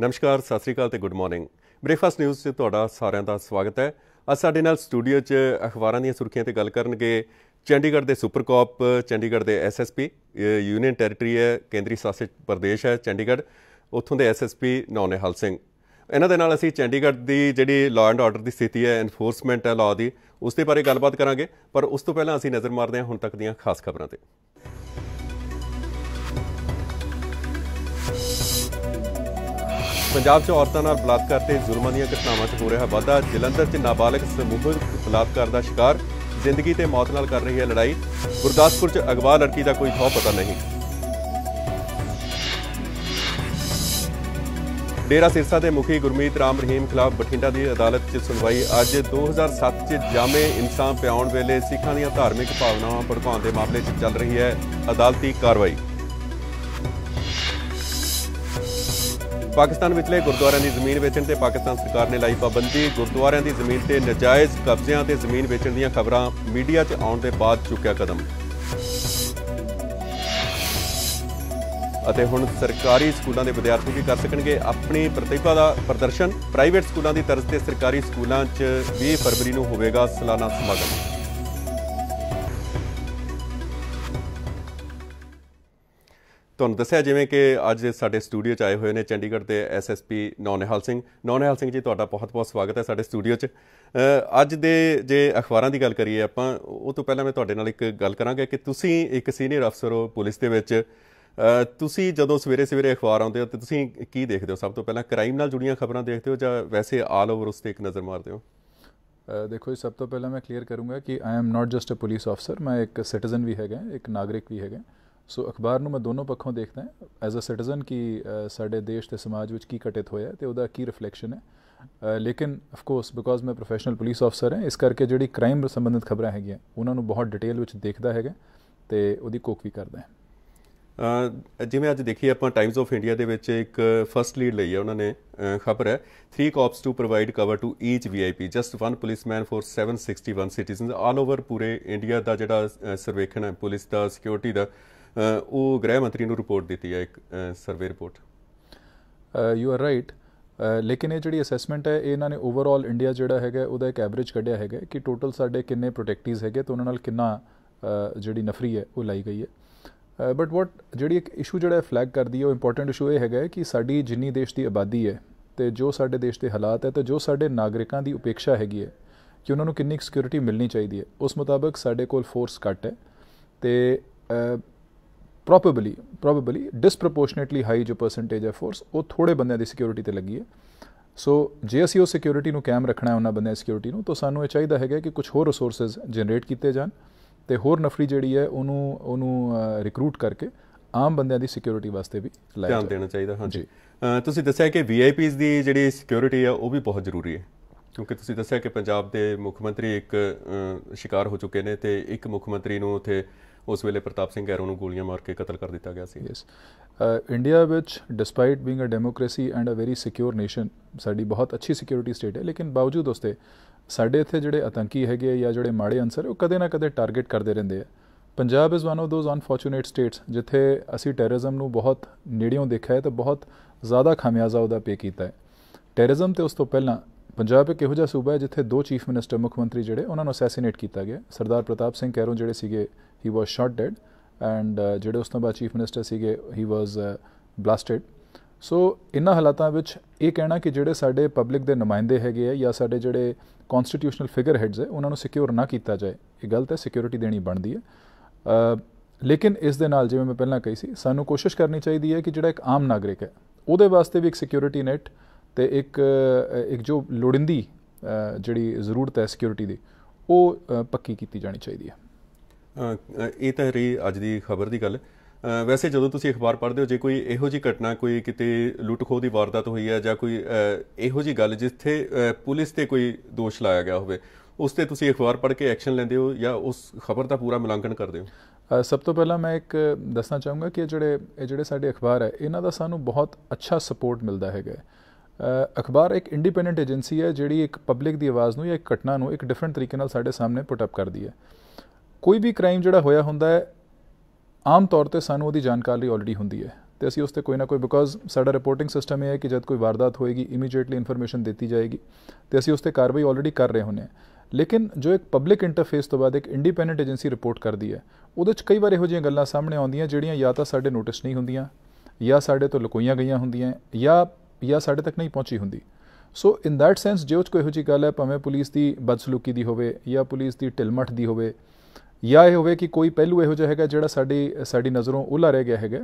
ਨਮਸਕਾਰ ਸਤਿ ਸ੍ਰੀ ਅਕਾਲ ਤੇ ਗੁੱਡ ਮਾਰਨਿੰਗ ਬ੍ਰੇਕਫਾਸਟ ਨਿਊਜ਼ 'ਚ ਤੁਹਾਡਾ ਸਾਰਿਆਂ ਦਾ ਸਵਾਗਤ ਹੈ ਅੱਜ ਸਾਡੇ ਨਾਲ ਸਟੂਡੀਓ 'ਚ ਅਖਬਾਰਾਂ ਦੀਆਂ ਸੁਰਖੀਆਂ ਤੇ ਗੱਲ ਕਰਨਗੇ ਚੰਡੀਗੜ੍ਹ ਦੇ ਸੁਪਰ ਕਾਪ ਚੰਡੀਗੜ੍ਹ ਦੇ ਐਸਐਸਪੀ ਯੂਨੀਅਨ ਟੈਰੀਟਰੀ ਹੈ ਕੇਂਦਰੀ ਸ਼ਾਸਿਤ ਪ੍ਰਦੇਸ਼ ਹੈ ਚੰਡੀਗੜ੍ਹ ਉੱਥੋਂ ਦੇ ਐਸਐਸਪੀ ਨੌਨੇਹਲ ਸਿੰਘ ਇਹਨਾਂ ਦੇ ਨਾਲ ਅਸੀਂ ਚੰਡੀਗੜ੍ਹ ਦੀ ਜਿਹੜੀ ਲਾਅ ਐਂਡ ਆਰਡਰ ਦੀ ਸਥਿਤੀ ਹੈ ਐਨਫੋਰਸਮੈਂਟ ਹੈ ਲਾਅ ਦੀ ਉਸ ਤੇ ਬਾਰੇ ਗੱਲਬਾਤ ਕਰਾਂਗੇ ਪਰ ਉਸ ਤੋਂ ਪਹਿਲਾਂ ਅਸੀਂ ਨਜ਼ਰ ਮਾਰਦੇ ਹਾਂ ਹੁਣ ਤੱਕ ਦੀਆਂ ਖਾਸ ਖਬਰਾਂ ਤੇ ਪੰਜਾਬ 'ਚ ਔਰਤਾਂ ਨਾਲ ਬਲਾਤਕਾਰ ਤੇ ਜ਼ੁਲਮਾਂ ਦੀਆਂ ਘਟਨਾਵਾਂ 'ਚ ਹੋ ਰਿਹਾ ਵਾਧਾ ਜਲੰਧਰ 'ਚ ਨਾਬਾਲਗ ਸਮੂਹ ਬਲਾਤਕਾਰ ਦਾ ਸ਼ਿਕਾਰ ਜ਼ਿੰਦਗੀ ਤੇ ਮੌਤ ਨਾਲ ਕਰ ਰਹੀ ਹੈ ਲੜਾਈ ਗੁਰਦਾਸਪੁਰ 'ਚ ਅਗਵਾ ਲੜਕੀ ਦਾ ਕੋਈ ਥੋ ਪਤਾ ਨਹੀਂ ਡੇਰਾ ਸਿਰਸਾ ਦੇ ਮੁਖੀ ਗੁਰਮੀਤ ਰਾਮ ਰਹੀਮ ਖਿਲਾਫ ਬਠਿੰਡਾ ਦੀ ਅਦਾਲਤ 'ਚ ਸੁਣਵਾਈ ਅੱਜ 2007 'ਚ ਜਾਮੇ ਇਨਸਾਨ ਪਿਆਉਣ ਵੇਲੇ ਸਿੱਖਾਂ ਦੀਆਂ ਧਾਰਮਿਕ ਭਾਵਨਾਵਾਂ ਭੜਕਾਉਣ ਦੇ ਮਾਮਲੇ 'ਚ ਚੱਲ ਰਹੀ ਹੈ ਅਦਾਲਤੀ ਕਾਰਵਾਈ ਪਾਕਿਸਤਾਨ ਵਿਚਲੇ ਗੁਰਦੁਆਰਿਆਂ ਦੀ ਜ਼ਮੀਨ ਵੇਚਣ ਤੇ ਪਾਕਿਸਤਾਨ ਸਰਕਾਰ ਨੇ ਲਾਈ ਪਾਬੰਦੀ ਗੁਰਦੁਆਰਿਆਂ ਦੀ ਜ਼ਮੀਨ ਤੇ ਨਜਾਇਜ਼ ਕਬਜ਼ਿਆਂ ਤੇ ਜ਼ਮੀਨ ਵੇਚਣ ਦੀਆਂ ਖਬਰਾਂ ਮੀਡੀਆ 'ਚ ਆਉਣ ਦੇ ਬਾਅਦ ਚੁੱਕਿਆ ਕਦਮ ਅਤੇ ਹੁਣ ਸਰਕਾਰੀ ਸਕੂਲਾਂ ਦੇ ਵਿਦਿਆਰਥੀ ਵੀ ਕਰ ਸਕਣਗੇ ਆਪਣੀ ਪ੍ਰਤਿਭਾ ਦਾ ਪ੍ਰਦਰਸ਼ਨ ਪ੍ਰਾਈਵੇਟ ਸਕੂਲਾਂ ਦੀ ਤਰਜ਼ ਤੇ ਸਰਕਾਰੀ ਸਕੂਲਾਂ 'ਚ 20 ਫਰਵਰੀ ਨੂੰ ਹੋਵੇਗਾ ਸਾਲਾਨਾ ਸਮਾਗਮ ਤੁਹਾਨੂੰ ਦੱਸਿਆ ਜਿਵੇਂ ਕਿ ਅੱਜ ਸਾਡੇ ਸਟੂਡੀਓ 'ਚ ਆਏ ਹੋਏ ਨੇ ਚੰਡੀਗੜ੍ਹ ਦੇ ਐਸਐਸਪੀ ਨੌਨਿਹਾਲ ਸਿੰਘ ਨੌਨਿਹਾਲ ਸਿੰਘ ਜੀ ਤੁਹਾਡਾ ਬਹੁਤ-ਬਹੁਤ ਸਵਾਗਤ ਹੈ ਸਾਡੇ ਸਟੂਡੀਓ 'ਚ ਅੱਜ ਦੇ ਜੇ ਅਖਬਾਰਾਂ ਦੀ ਗੱਲ ਕਰੀਏ ਆਪਾਂ ਉਹ ਤੋਂ ਪਹਿਲਾਂ ਮੈਂ ਤੁਹਾਡੇ ਨਾਲ ਇੱਕ ਗੱਲ ਕਰਾਂਗਾ ਕਿ ਤੁਸੀਂ ਇੱਕ ਸੀਨੀਅਰ ਅਫਸਰ ਹੋ ਪੁਲਿਸ ਦੇ ਵਿੱਚ ਤੁਸੀਂ ਜਦੋਂ ਸਵੇਰੇ-ਸਵੇਰੇ ਅਖਬਾਰ ਆਉਂਦੇ ਹੋ ਤੇ ਤੁਸੀਂ ਕੀ ਦੇਖਦੇ ਹੋ ਸਭ ਤੋਂ ਪਹਿਲਾਂ ਕ੍ਰਾਈਮ ਨਾਲ ਜੁੜੀਆਂ ਖਬਰਾਂ ਦੇਖਦੇ ਹੋ ਜਾਂ ਵੈਸੇ ਆਲ ਓਵਰ ਉਸ ਤੇ ਇੱਕ ਨਜ਼ਰ ਮਾਰਦੇ ਹੋ ਦੇਖੋ ਜੀ ਸਭ ਤੋਂ ਪਹਿਲਾਂ ਮੈਂ ਕਲੀਅਰ ਕਰੂੰਗਾ ਕਿ I am not just a police officer ਮੈਂ ਇੱਕ ਸਿਟੀਜ਼ਨ ਵੀ ਹੈਗਾ ਇੱਕ ਨਾਗਰਿਕ ਵੀ ਹੈਗਾ ਸੋ ਅਖਬਾਰ ਨੂੰ ਮੈਂ ਦੋਨੋਂ ਪੱਖੋਂ ਦੇਖਦਾ ਐਜ਼ ਅ ਸਿਟੀਜ਼ਨ ਕਿ ਸਾਡੇ ਦੇਸ਼ ਤੇ ਸਮਾਜ ਵਿੱਚ ਕੀ ਘਟਿਤ ਹੋਇਆ ਤੇ ਉਹਦਾ ਕੀ ਰਿਫਲੈਕਸ਼ਨ ਹੈ ਲੇਕਿਨ ਆਫ ਕੋਰਸ ਬਿਕੋਜ਼ ਮੈਂ ਪ੍ਰੋਫੈਸ਼ਨਲ ਪੁਲਿਸ ਅਫਸਰ ਹਾਂ ਇਸ ਕਰਕੇ ਜਿਹੜੀ ਕ੍ਰਾਈਮ ਸੰਬੰਧਿਤ ਖਬਰਾਂ ਹੈਗੀਆਂ ਉਹਨਾਂ ਨੂੰ ਬਹੁਤ ਡਿਟੇਲ ਵਿੱਚ ਦੇਖਦਾ ਹੈਗਾ ਤੇ ਉਹਦੀ ਕੋਕ ਵੀ ਕਰਦਾ ਹੈ ਜਿਵੇਂ ਅੱਜ ਦੇਖੀ ਆਪਾਂ ਟਾਈਮਸ ਆਫ ਇੰਡੀਆ ਦੇ ਵਿੱਚ ਇੱਕ ਫਰਸਟ ਲੀਡ ਲਈ ਹੈ ਉਹਨਾਂ ਨੇ ਖਬਰ ਹੈ 3 cops to provide cover to each VIP just one policeman for 761 citizens all over ਪੂਰੇ ਇੰਡੀਆ ਦਾ ਜਿਹੜਾ ਸਰਵੇਖਣ ਹੈ ਪੁਲਿਸ ਦਾ ਸਿਕਿਉਰਿਟੀ ਦਾ ਉਹ ਗ੍ਰਹਿ ਮੰਤਰੀ ਨੂੰ ਰਿਪੋਰਟ ਦਿੱਤੀ ਹੈ ਇੱਕ survey report you are right ਲੇਕਿਨ ਇਹ ਜਿਹੜੀ ਅਸੈਸਮੈਂਟ ਹੈ ਇਹਨਾਂ ਨੇ ਓਵਰਆਲ ਇੰਡੀਆ ਜਿਹੜਾ ਹੈਗਾ ਉਹਦਾ ਇੱਕ ਐਵਰੇਜ ਕੱਢਿਆ ਹੈਗਾ ਕਿ ਟੋਟਲ ਸਾਡੇ ਕਿੰਨੇ ਪ੍ਰੋਟੈਕਟਿਵਸ ਹੈਗੇ ਤੇ ਉਹਨਾਂ ਨਾਲ ਕਿੰਨਾ ਜਿਹੜੀ ਨਫਰੀ ਹੈ ਉਹ ਲਾਈ ਗਈ ਹੈ ਬਟ ਵਾਟ ਜਿਹੜੀ ਇੱਕ ਇਸ਼ੂ ਜਿਹੜਾ ਫਲੈਗ ਕਰਦੀ ਹੈ ਉਹ ਇੰਪੋਰਟੈਂਟ ਇਸ਼ੂ ਇਹ ਹੈਗਾ ਕਿ ਸਾਡੀ ਜਿੰਨੀ ਦੇਸ਼ ਦੀ ਆਬਾਦੀ ਹੈ ਤੇ ਜੋ ਸਾਡੇ ਦੇਸ਼ ਦੇ ਹਾਲਾਤ ਹੈ ਤੇ ਜੋ ਸਾਡੇ ਨਾਗਰਿਕਾਂ ਦੀ ਉਪੇਕਸ਼ਾ ਹੈਗੀ ਹੈ ਕਿ ਉਹਨਾਂ ਨੂੰ ਕਿੰਨੀ ਸਿਕਿਉਰਿਟੀ ਮਿਲਣੀ ਚਾਹੀਦੀ ਹੈ ਉਸ ਮੁਤਾਬਕ ਸਾਡੇ ਕੋਲ ਫੋਰਸ ਕੱਟ ਹੈ ਤੇ ਪ੍ਰੋਬੇਬਲੀ ਪ੍ਰੋਬੇਬਲੀ ਡਿਸਪ੍ਰੋਪੋਰਸ਼ਨੇਟਲੀ ਹਾਈ ਜੋ ਪਰਸੈਂਟੇਜ ਹੈ ਫੋਰਸ ਉਹ ਥੋੜੇ ਬੰਦਿਆਂ ਦੀ ਸਿਕਿਉਰਿਟੀ ਤੇ ਲੱਗੀ ਹੈ ਸੋ ਜੇ ਅਸੀਂ ਉਹ ਸਿਕਿਉਰਿਟੀ ਨੂੰ ਕਾਇਮ ਰੱਖਣਾ ਹੈ ਉਹਨਾਂ ਬੰਦਿਆਂ ਦੀ ਸਿਕਿਉਰਿਟੀ ਨੂੰ ਤਾਂ ਸਾਨੂੰ ਇਹ ਚਾਹੀਦਾ ਹੈਗਾ ਕਿ ਕੁਝ ਹੋਰ ਰਿਸੋਰਸਸ ਜਨਰੇਟ ਕੀਤੇ ਜਾਣ ਤੇ ਹੋਰ ਨਫਰੀ ਜਿਹੜੀ ਹੈ ਉਹਨੂੰ ਉਹਨੂੰ ਰਿਕਰੂਟ ਕਰਕੇ ਆਮ ਬੰਦਿਆਂ ਦੀ ਸਿਕਿਉਰਿਟੀ ਵਾਸਤੇ ਵੀ ਲਾਇਆ ਧਿਆਨ ਦੇਣਾ ਚਾਹੀਦਾ ਹਾਂਜੀ ਤੁਸੀਂ ਦੱਸਿਆ ਕਿ ਵੀਆਈਪੀਸ ਦੀ ਜਿਹੜੀ ਸਿਕਿਉਰਿਟੀ ਹੈ ਉਹ ਵੀ ਬਹੁਤ ਜ਼ਰੂਰੀ ਹੈ ਕਿਉਂਕਿ ਤੁਸੀਂ ਦੱਸਿਆ ਕਿ ਪੰਜਾਬ ਦੇ ਮੁੱਖ ਮੰਤਰੀ ਇੱਕ ਸ਼ਿਕਾਰ ਹੋ ਚੁੱਕੇ ਨੇ ਤੇ ਇੱਕ ਮੁੱਖ ਮੰਤਰੀ ਨੂੰ ਉਥੇ ਉਸ ਵੇਲੇ ਪ੍ਰਤਾਪ ਸਿੰਘ ਗੈਰੋ ਨੂੰ ਗੋਲੀਆਂ ਮਾਰ ਕੇ ਕਤਲ ਕਰ ਦਿੱਤਾ ਗਿਆ ਸੀ ਯੈਸ ਇੰਡੀਆ ਵਿੱਚ despite being a democracy and a very secure nation ਸਾਡੀ ਬਹੁਤ ਅੱਛੀ ਸਿਕਿਉਰਿਟੀ ਸਟੇਟ ਹੈ ਲੇਕਿਨ ਬਾਵਜੂਦ ਉਸਤੇ ਸਾਡੇ ਇੱਥੇ ਜਿਹੜੇ ਆਤੰਕੀ ਹੈਗੇ ਜਾਂ ਜਿਹੜੇ ਮਾੜੇ ਅਨਸਰ ਉਹ ਕਦੇ ਨਾ ਕਦੇ ਟਾਰਗੇਟ ਕਰਦੇ ਰਹਿੰਦੇ ਆ Punjab is one of those unfortunate states ਜਿੱਥੇ ਅਸੀਂ ਟੈਰਰਿਜ਼ਮ ਨੂੰ ਬਹੁਤ ਨੇੜਿਓਂ ਦੇਖਿਆ ਹੈ ਤੇ ਬਹੁਤ ਜ਼ਿਆਦਾ ਖਾਮਿਆਜ਼ਾ ਉਹਦਾ ਪੇ ਕੀਤਾ ਹੈ ਟੈਰਰਿਜ਼ਮ ਤੇ ਉਸ ਤੋਂ ਪਹਿਲਾਂ ਪੰਜਾਬ ਇੱਕ ਇਹੋ ਜਿਹਾ ਸੂਬਾ ਹੈ ਜਿੱਥੇ ਦੋ ਚੀਫ ਮਿਨਿਸਟਰ ਮੁੱਖ ਮੰਤਰੀ ਜਿਹੜੇ ਉਹਨਾਂ ਨੂੰ ਅਸੈਸੀਨੇਟ ਕੀਤਾ ਗਿਆ ਸਰਦਾਰ ਪ੍ਰਤਾਪ ਸਿੰਘ ਕੈਰੋਂ ਜਿਹੜੇ ਸੀਗੇ he was shot dead and ਜਿਹੜੇ ਉਸ ਤੋਂ ਬਾਅਦ ਚੀਫ ਮਿਨਿਸਟਰ ਸੀਗੇ ਹੀ ਵਾਸ ਬਲਾਸਟਡ ਸੋ ਇਨ੍ਹਾਂ ਹਾਲਾਤਾਂ ਵਿੱਚ ਇਹ ਕਹਿਣਾ ਕਿ ਜਿਹੜੇ ਸਾਡੇ ਪਬਲਿਕ ਦੇ ਨੁਮਾਇੰਦੇ ਹੈਗੇ ਆ ਜਾਂ ਸਾਡੇ ਜਿਹੜੇ ਕਨਸਟੀਟਿਊਸ਼ਨਲ ਫਿਗਰ ਹੈਡਸ ਹੈ ਉਹਨਾਂ ਨੂੰ ਸਿਕਿਉਰ ਨਾ ਕੀਤਾ ਜਾਏ ਇਹ ਗਲਤ ਹੈ ਸਿਕਿਉਰਿਟੀ ਦੇਣੀ ਬਣਦੀ ਹੈ ਲੇਕਿਨ ਇਸ ਦੇ ਨਾਲ ਜਿਵੇਂ ਮੈਂ ਪਹਿਲਾਂ ਕਹੀ ਸੀ ਸਾਨੂੰ ਕੋਸ਼ਿਸ਼ ਕਰਨੀ ਚਾਹੀਦੀ ਹੈ ਕਿ ਜਿਹੜਾ ਇੱਕ ਆਮ ਨਾਗਰਿਕ ਹੈ ਉਹਦੇ ਵਾਸਤੇ ਵੀ ਇੱਕ ਸਿਕਿਉਰਿਟੀ ਨੈਟ ਤੇ ਇੱਕ ਇੱਕ ਜੋ ਲੋੜਿੰਦੀ ਜਿਹੜੀ ਜ਼ਰੂਰਤ ਹੈ ਸਿਕਿਉਰਿਟੀ ਦੀ ਉਹ ਪੱਕੀ ਕੀਤੀ ਜਾਣੀ ਚਾਹੀਦੀ ਹੈ ਇਹ ਤਾਂ ਰਹੀ ਅੱਜ ਦੀ ਖਬਰ ਦੀ ਗੱਲ ਵੈਸੇ ਜਦੋਂ ਤੁਸੀਂ ਅਖਬਾਰ ਪੜ੍ਹਦੇ ਹੋ ਜੇ ਕੋਈ ਇਹੋ ਜੀ ਘਟਨਾ ਕੋਈ ਕਿਤੇ ਲੁੱਟਖੋ ਦੀ ਵਾਰਦਾਤ ਹੋਈ ਹੈ ਜਾਂ ਕੋਈ ਇਹੋ ਜੀ ਗੱਲ ਜਿੱਥੇ ਪੁਲਿਸ ਤੇ ਕੋਈ ਦੋਸ਼ ਲਾਇਆ ਗਿਆ ਹੋਵੇ ਉਸ ਤੇ ਤੁਸੀਂ ਅਖਬਾਰ ਪੜ੍ਹ ਕੇ ਐਕਸ਼ਨ ਲੈਂਦੇ ਹੋ ਜਾਂ ਉਸ ਖਬਰ ਦਾ ਪੂਰਾ ਮਲਾਂਕਣ ਕਰਦੇ ਹੋ ਸਭ ਤੋਂ ਪਹਿਲਾਂ ਮੈਂ ਇੱਕ ਦੱਸਣਾ ਚਾਹੂੰਗਾ ਕਿ ਜਿਹੜੇ ਇਹ ਜਿਹੜੇ ਸਾਡੇ ਅਖਬਾਰ ਹੈ ਇਹਨਾਂ ਦਾ ਸਾਨੂੰ ਬਹੁਤ ਅੱਛਾ ਸਪੋਰਟ ਮਿਲਦਾ ਹੈਗਾ ਅਖਬਾਰ ਇੱਕ ਇੰਡੀਪੈਂਡੈਂਟ ਏਜੰਸੀ ਹੈ ਜਿਹੜੀ ਇੱਕ ਪਬਲਿਕ ਦੀ ਆਵਾਜ਼ ਨੂੰ ਜਾਂ ਇੱਕ ਘਟਨਾ ਨੂੰ ਇੱਕ ਡਿਫਰੈਂਟ ਤਰੀਕੇ ਨਾਲ ਸਾਡੇ ਸਾਹਮਣੇ ਪੁੱਟ ਅਪ ਕਰਦੀ ਹੈ ਕੋਈ ਵੀ ਕ੍ਰਾਈਮ ਜਿਹੜਾ ਹੋਇਆ ਹੁੰਦਾ ਹੈ ਆਮ ਤੌਰ ਤੇ ਸਾਨੂੰ ਉਹਦੀ ਜਾਣਕਾਰੀ ਆਲਰੇਡੀ ਹੁੰਦੀ ਹੈ ਤੇ ਅਸੀਂ ਉਸ ਤੇ ਕੋਈ ਨਾ ਕੋਈ ਬਿਕੋਜ਼ ਸਾਡਾ ਰਿਪੋਰਟਿੰਗ ਸਿਸਟਮ ਇਹ ਹੈ ਕਿ ਜਦ ਕੋਈ ਵਾਰਦਾਤ ਹੋਏਗੀ ਇਮੀਡੀਏਟਲੀ ਇਨਫੋਰਮੇਸ਼ਨ ਦਿੱਤੀ ਜਾਏਗੀ ਤੇ ਅਸੀਂ ਉਸ ਤੇ ਕਾਰਵਾਈ ਆਲਰੇਡੀ ਕਰ ਰਹੇ ਹੁੰਨੇ ਲੇਕਿਨ ਜੋ ਇੱਕ ਪਬਲਿਕ ਇੰਟਰਫੇਸ ਤੋਂ ਬਾਅਦ ਇੱਕ ਇੰਡੀਪੈਂਡੈਂਟ ਏਜੰਸੀ ਰਿਪੋਰਟ ਕਰਦੀ ਹੈ ਉਹਦੇ 'ਚ ਕਈ ਵਾਰ ਇਹੋ ਜਿਹੀਆਂ ਗੱਲਾਂ ਸਾਹਮਣੇ ਆਉਂਦੀਆਂ ਜਿਹੜੀਆਂ ਜਾਂ ਤਾਂ ਸਾਡੇ ਨੋਟਿਸ ਨਹੀਂ ਹੁੰਦੀਆਂ ਜਾਂ ਸਾਡੇ ਤੋਂ ਲੁਕੋਈਆਂ ਗਈਆਂ ਹੁੰਦੀਆਂ ਜਾਂ ਜਾਂ ਸਾਡੇ ਤੱਕ ਨਹੀਂ ਪਹੁੰਚੀ ਹੁੰਦੀ ਸੋ ਇਨ ਦੈਟ ਸੈਂਸ ਜੇ ਉਹ ਕੋਈ ਇਹੋ ਜਿਹੀ ਗੱਲ ਹੈ ਭਾਵੇਂ ਪੁਲਿਸ ਦੀ ਬਦਸਲੂਕੀ ਦੀ ਹੋਵੇ ਜਾਂ ਪੁਲਿਸ ਦੀ ਢਿਲਮਠ ਦੀ ਹੋਵੇ ਜਾਂ ਇਹ ਹੋਵੇ ਕਿ ਕੋਈ ਪਹਿਲੂ ਇਹੋ ਜਿਹਾ ਹੈਗਾ ਜਿਹੜਾ ਸਾਡੀ ਸਾਡੀ ਨਜ਼ਰੋਂ ਉਲਾ ਰਹਿ ਗਿਆ ਹੈਗਾ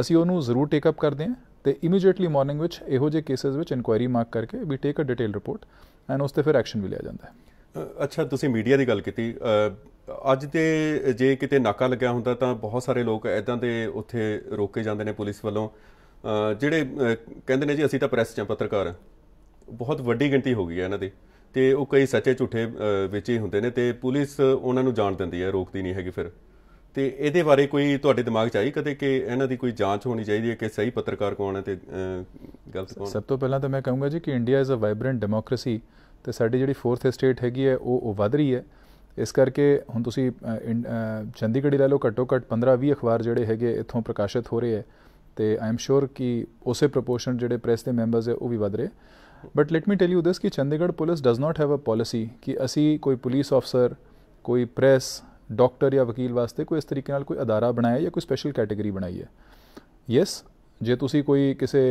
ਅਸੀਂ ਉਹਨੂੰ ਜ਼ਰੂਰ ਟੇਕ ਅਪ ਕਰਦੇ ਹਾਂ ਤੇ ਇਮੀਡੀਏਟਲੀ ਮਾਰਨਿੰਗ ਵਿੱਚ ਇਹੋ ਜਿਹੇ ਕੇਸਸ ਵਿੱਚ ਇਨਕੁਆਇਰੀ ਮਾਰਕ ਕਰਕੇ we take a detail report and ਉਸ ਤੇ ਫਿਰ ਐਕਸ਼ਨ ਵੀ ਲਿਆ ਜਾਂਦਾ ਹੈ ਅੱਛਾ ਤੁਸੀਂ ਮੀਡੀਆ ਦੀ ਗੱਲ ਕੀਤੀ ਅੱਜ ਤੇ ਜੇ ਕਿਤੇ ਨਾਕਾ ਲੱਗਿਆ ਹੁੰਦਾ ਤਾਂ ਬਹੁਤ ਸਾਰੇ ਲੋਕ ਐਦਾਂ ਦੇ ਉੱਥੇ ਰੋਕੇ ਜਾਂਦੇ ਨੇ ਪੁਲਿਸ ਵੱਲੋਂ ਜਿਹੜੇ ਕਹਿੰਦੇ ਨੇ ਜੀ ਅਸੀਂ ਤਾਂ ਪ੍ਰੈਸ ਚ ਪੱਤਰਕਾਰ ਬਹੁਤ ਵੱਡੀ ਗਿਣਤੀ ਹੋ ਗਈ ਹੈ ਇਹਨਾਂ ਦੀ ਤੇ ਉਹ ਕਈ ਸੱਚੇ ਝੂਠੇ ਵਿੱਚ ਹੀ ਹੁੰਦੇ ਨੇ ਤੇ ਪੁਲਿਸ ਉਹਨਾਂ ਨੂੰ ਜਾਣ ਦਿੰਦੀ ਹੈ ਰੋਕਦੀ ਨਹੀਂ ਹੈਗੀ ਫਿਰ ਤੇ ਇਹਦੇ ਬਾਰੇ ਕੋਈ ਤੁਹਾਡੇ ਦਿਮਾਗ 'ਚ ਆਈ ਕਦੇ ਕਿ ਇਹਨਾਂ ਦੀ ਕੋਈ ਜਾਂਚ ਹੋਣੀ ਚਾਹੀਦੀ ਹੈ ਕਿ ਸਹੀ ਪੱਤਰਕਾਰ ਕੌਣ ਹੈ ਤੇ ਗਲਤ ਕੌਣ ਸਭ ਤੋਂ ਪਹਿਲਾਂ ਤਾਂ ਮੈਂ ਕਹੂੰਗਾ ਜੀ ਕਿ India is a vibrant democracy ਤੇ ਸਾਡੀ ਜਿਹੜੀ 4th ਸਟੇਟ ਹੈਗੀ ਹੈ ਉਹ ਉਹ ਵਧ ਰਹੀ ਹੈ ਇਸ ਕਰਕੇ ਹੁਣ ਤੁਸੀਂ ਚੰਡੀਗੜ੍ਹ ਲੈ ਲਓ ਘੱਟੋ ਘੱਟ 15-20 ਅਖਬਾਰ ਜਿਹੜੇ ਹੈਗੇ ਇੱਥੋਂ ਪ੍ਰਕਾਸ਼ਿਤ ਹੋ ਰਹੇ ਹੈ ਤੇ ਆਈ ਐਮ ਸ਼ੋਰ ਕਿ ਉਸੇ ਪ੍ਰੋਪੋਰਸ਼ਨ ਜਿਹੜੇ ਪ੍ਰੈਸ ਦੇ ਮੈਂਬਰਸ ਹੈ ਉਹ ਵੀ ਵਧ ਰਹੇ but let me tell you this ਕਿ Chandigarh police does not have a policy ਕਿ ਅਸੀਂ ਕੋਈ ਪੁਲਿਸ ਆਫਸਰ ਕੋਈ ਪ੍ਰੈਸ ਡਾਕਟਰ ਜਾਂ ਵਕੀਲ ਵਾਸਤੇ ਕੋਈ ਇਸ ਤਰੀਕੇ ਨਾਲ ਕੋਈ ਅਦਾਰਾ ਬਣਾਇਆ ਜਾਂ ਕੋਈ ਸਪੈਸ਼ਲ ਕੈਟਾਗਰੀ ਬਣਾਈ ਹੈ ਯੈਸ ਜੇ ਤੁਸੀਂ ਕੋਈ ਕਿਸੇ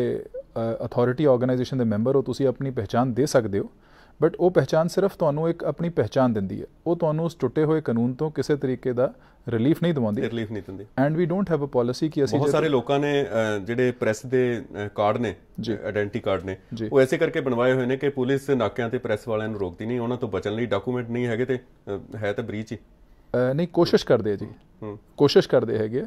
ਅਥਾਰਟੀ ਆਰਗੇਨਾਈਜੇਸ਼ਨ ਦੇ ਮੈਂਬਰ ਹੋ ਤੁਸੀਂ ਆਪਣੀ ਪਛਾਣ ਦੇ ਸਕਦੇ ਹੋ ਬਟ ਉਹ ਪਹਿਚਾਨ ਸਿਰਫ ਤੁਹਾਨੂੰ ਇੱਕ ਆਪਣੀ ਪਹਿਚਾਨ ਦਿੰਦੀ ਹੈ ਉਹ ਤੁਹਾਨੂੰ ਉਸ ਟੁੱਟੇ ਹੋਏ ਕਾਨੂੰਨ ਤੋਂ ਕਿਸੇ ਤਰੀਕੇ ਦਾ ਰਿਲੀਫ ਨਹੀਂ ਦਵਾਉਂਦੀ ਰਿਲੀਫ ਨਹੀਂ ਦਿੰਦੀ and we don't have a policy ਕਿ ਅਸੀਂ ਬਹੁਤ ਸਾਰੇ ਲੋਕਾਂ ਨੇ ਜਿਹੜੇ ਪ੍ਰੈਸ ਦੇ ਕਾਰਡ ਨੇ ਆਇਡੈਂਟੀ ਕਾਰਡ ਨੇ ਉਹ ਐਸੇ ਕਰਕੇ ਬਣਵਾਏ ਹੋਏ ਨੇ ਕਿ ਪੁਲਿਸ ਨਾਕਿਆਂ ਤੇ ਪ੍ਰੈਸ ਵਾਲਿਆਂ ਨੂੰ ਰੋਕਦੀ ਨਹੀਂ ਉਹਨਾਂ ਤੋਂ ਬਚਣ ਲਈ ਡਾਕੂਮੈਂਟ ਨਹੀਂ ਹੈਗੇ ਤੇ ਹੈ ਤਾਂ ਬ੍ਰੀਚ ਹੀ ਨਹੀਂ ਕੋਸ਼ਿਸ਼ ਕਰਦੇ ਜੀ ਕੋਸ਼ਿਸ਼ ਕਰਦੇ ਹੈਗੇ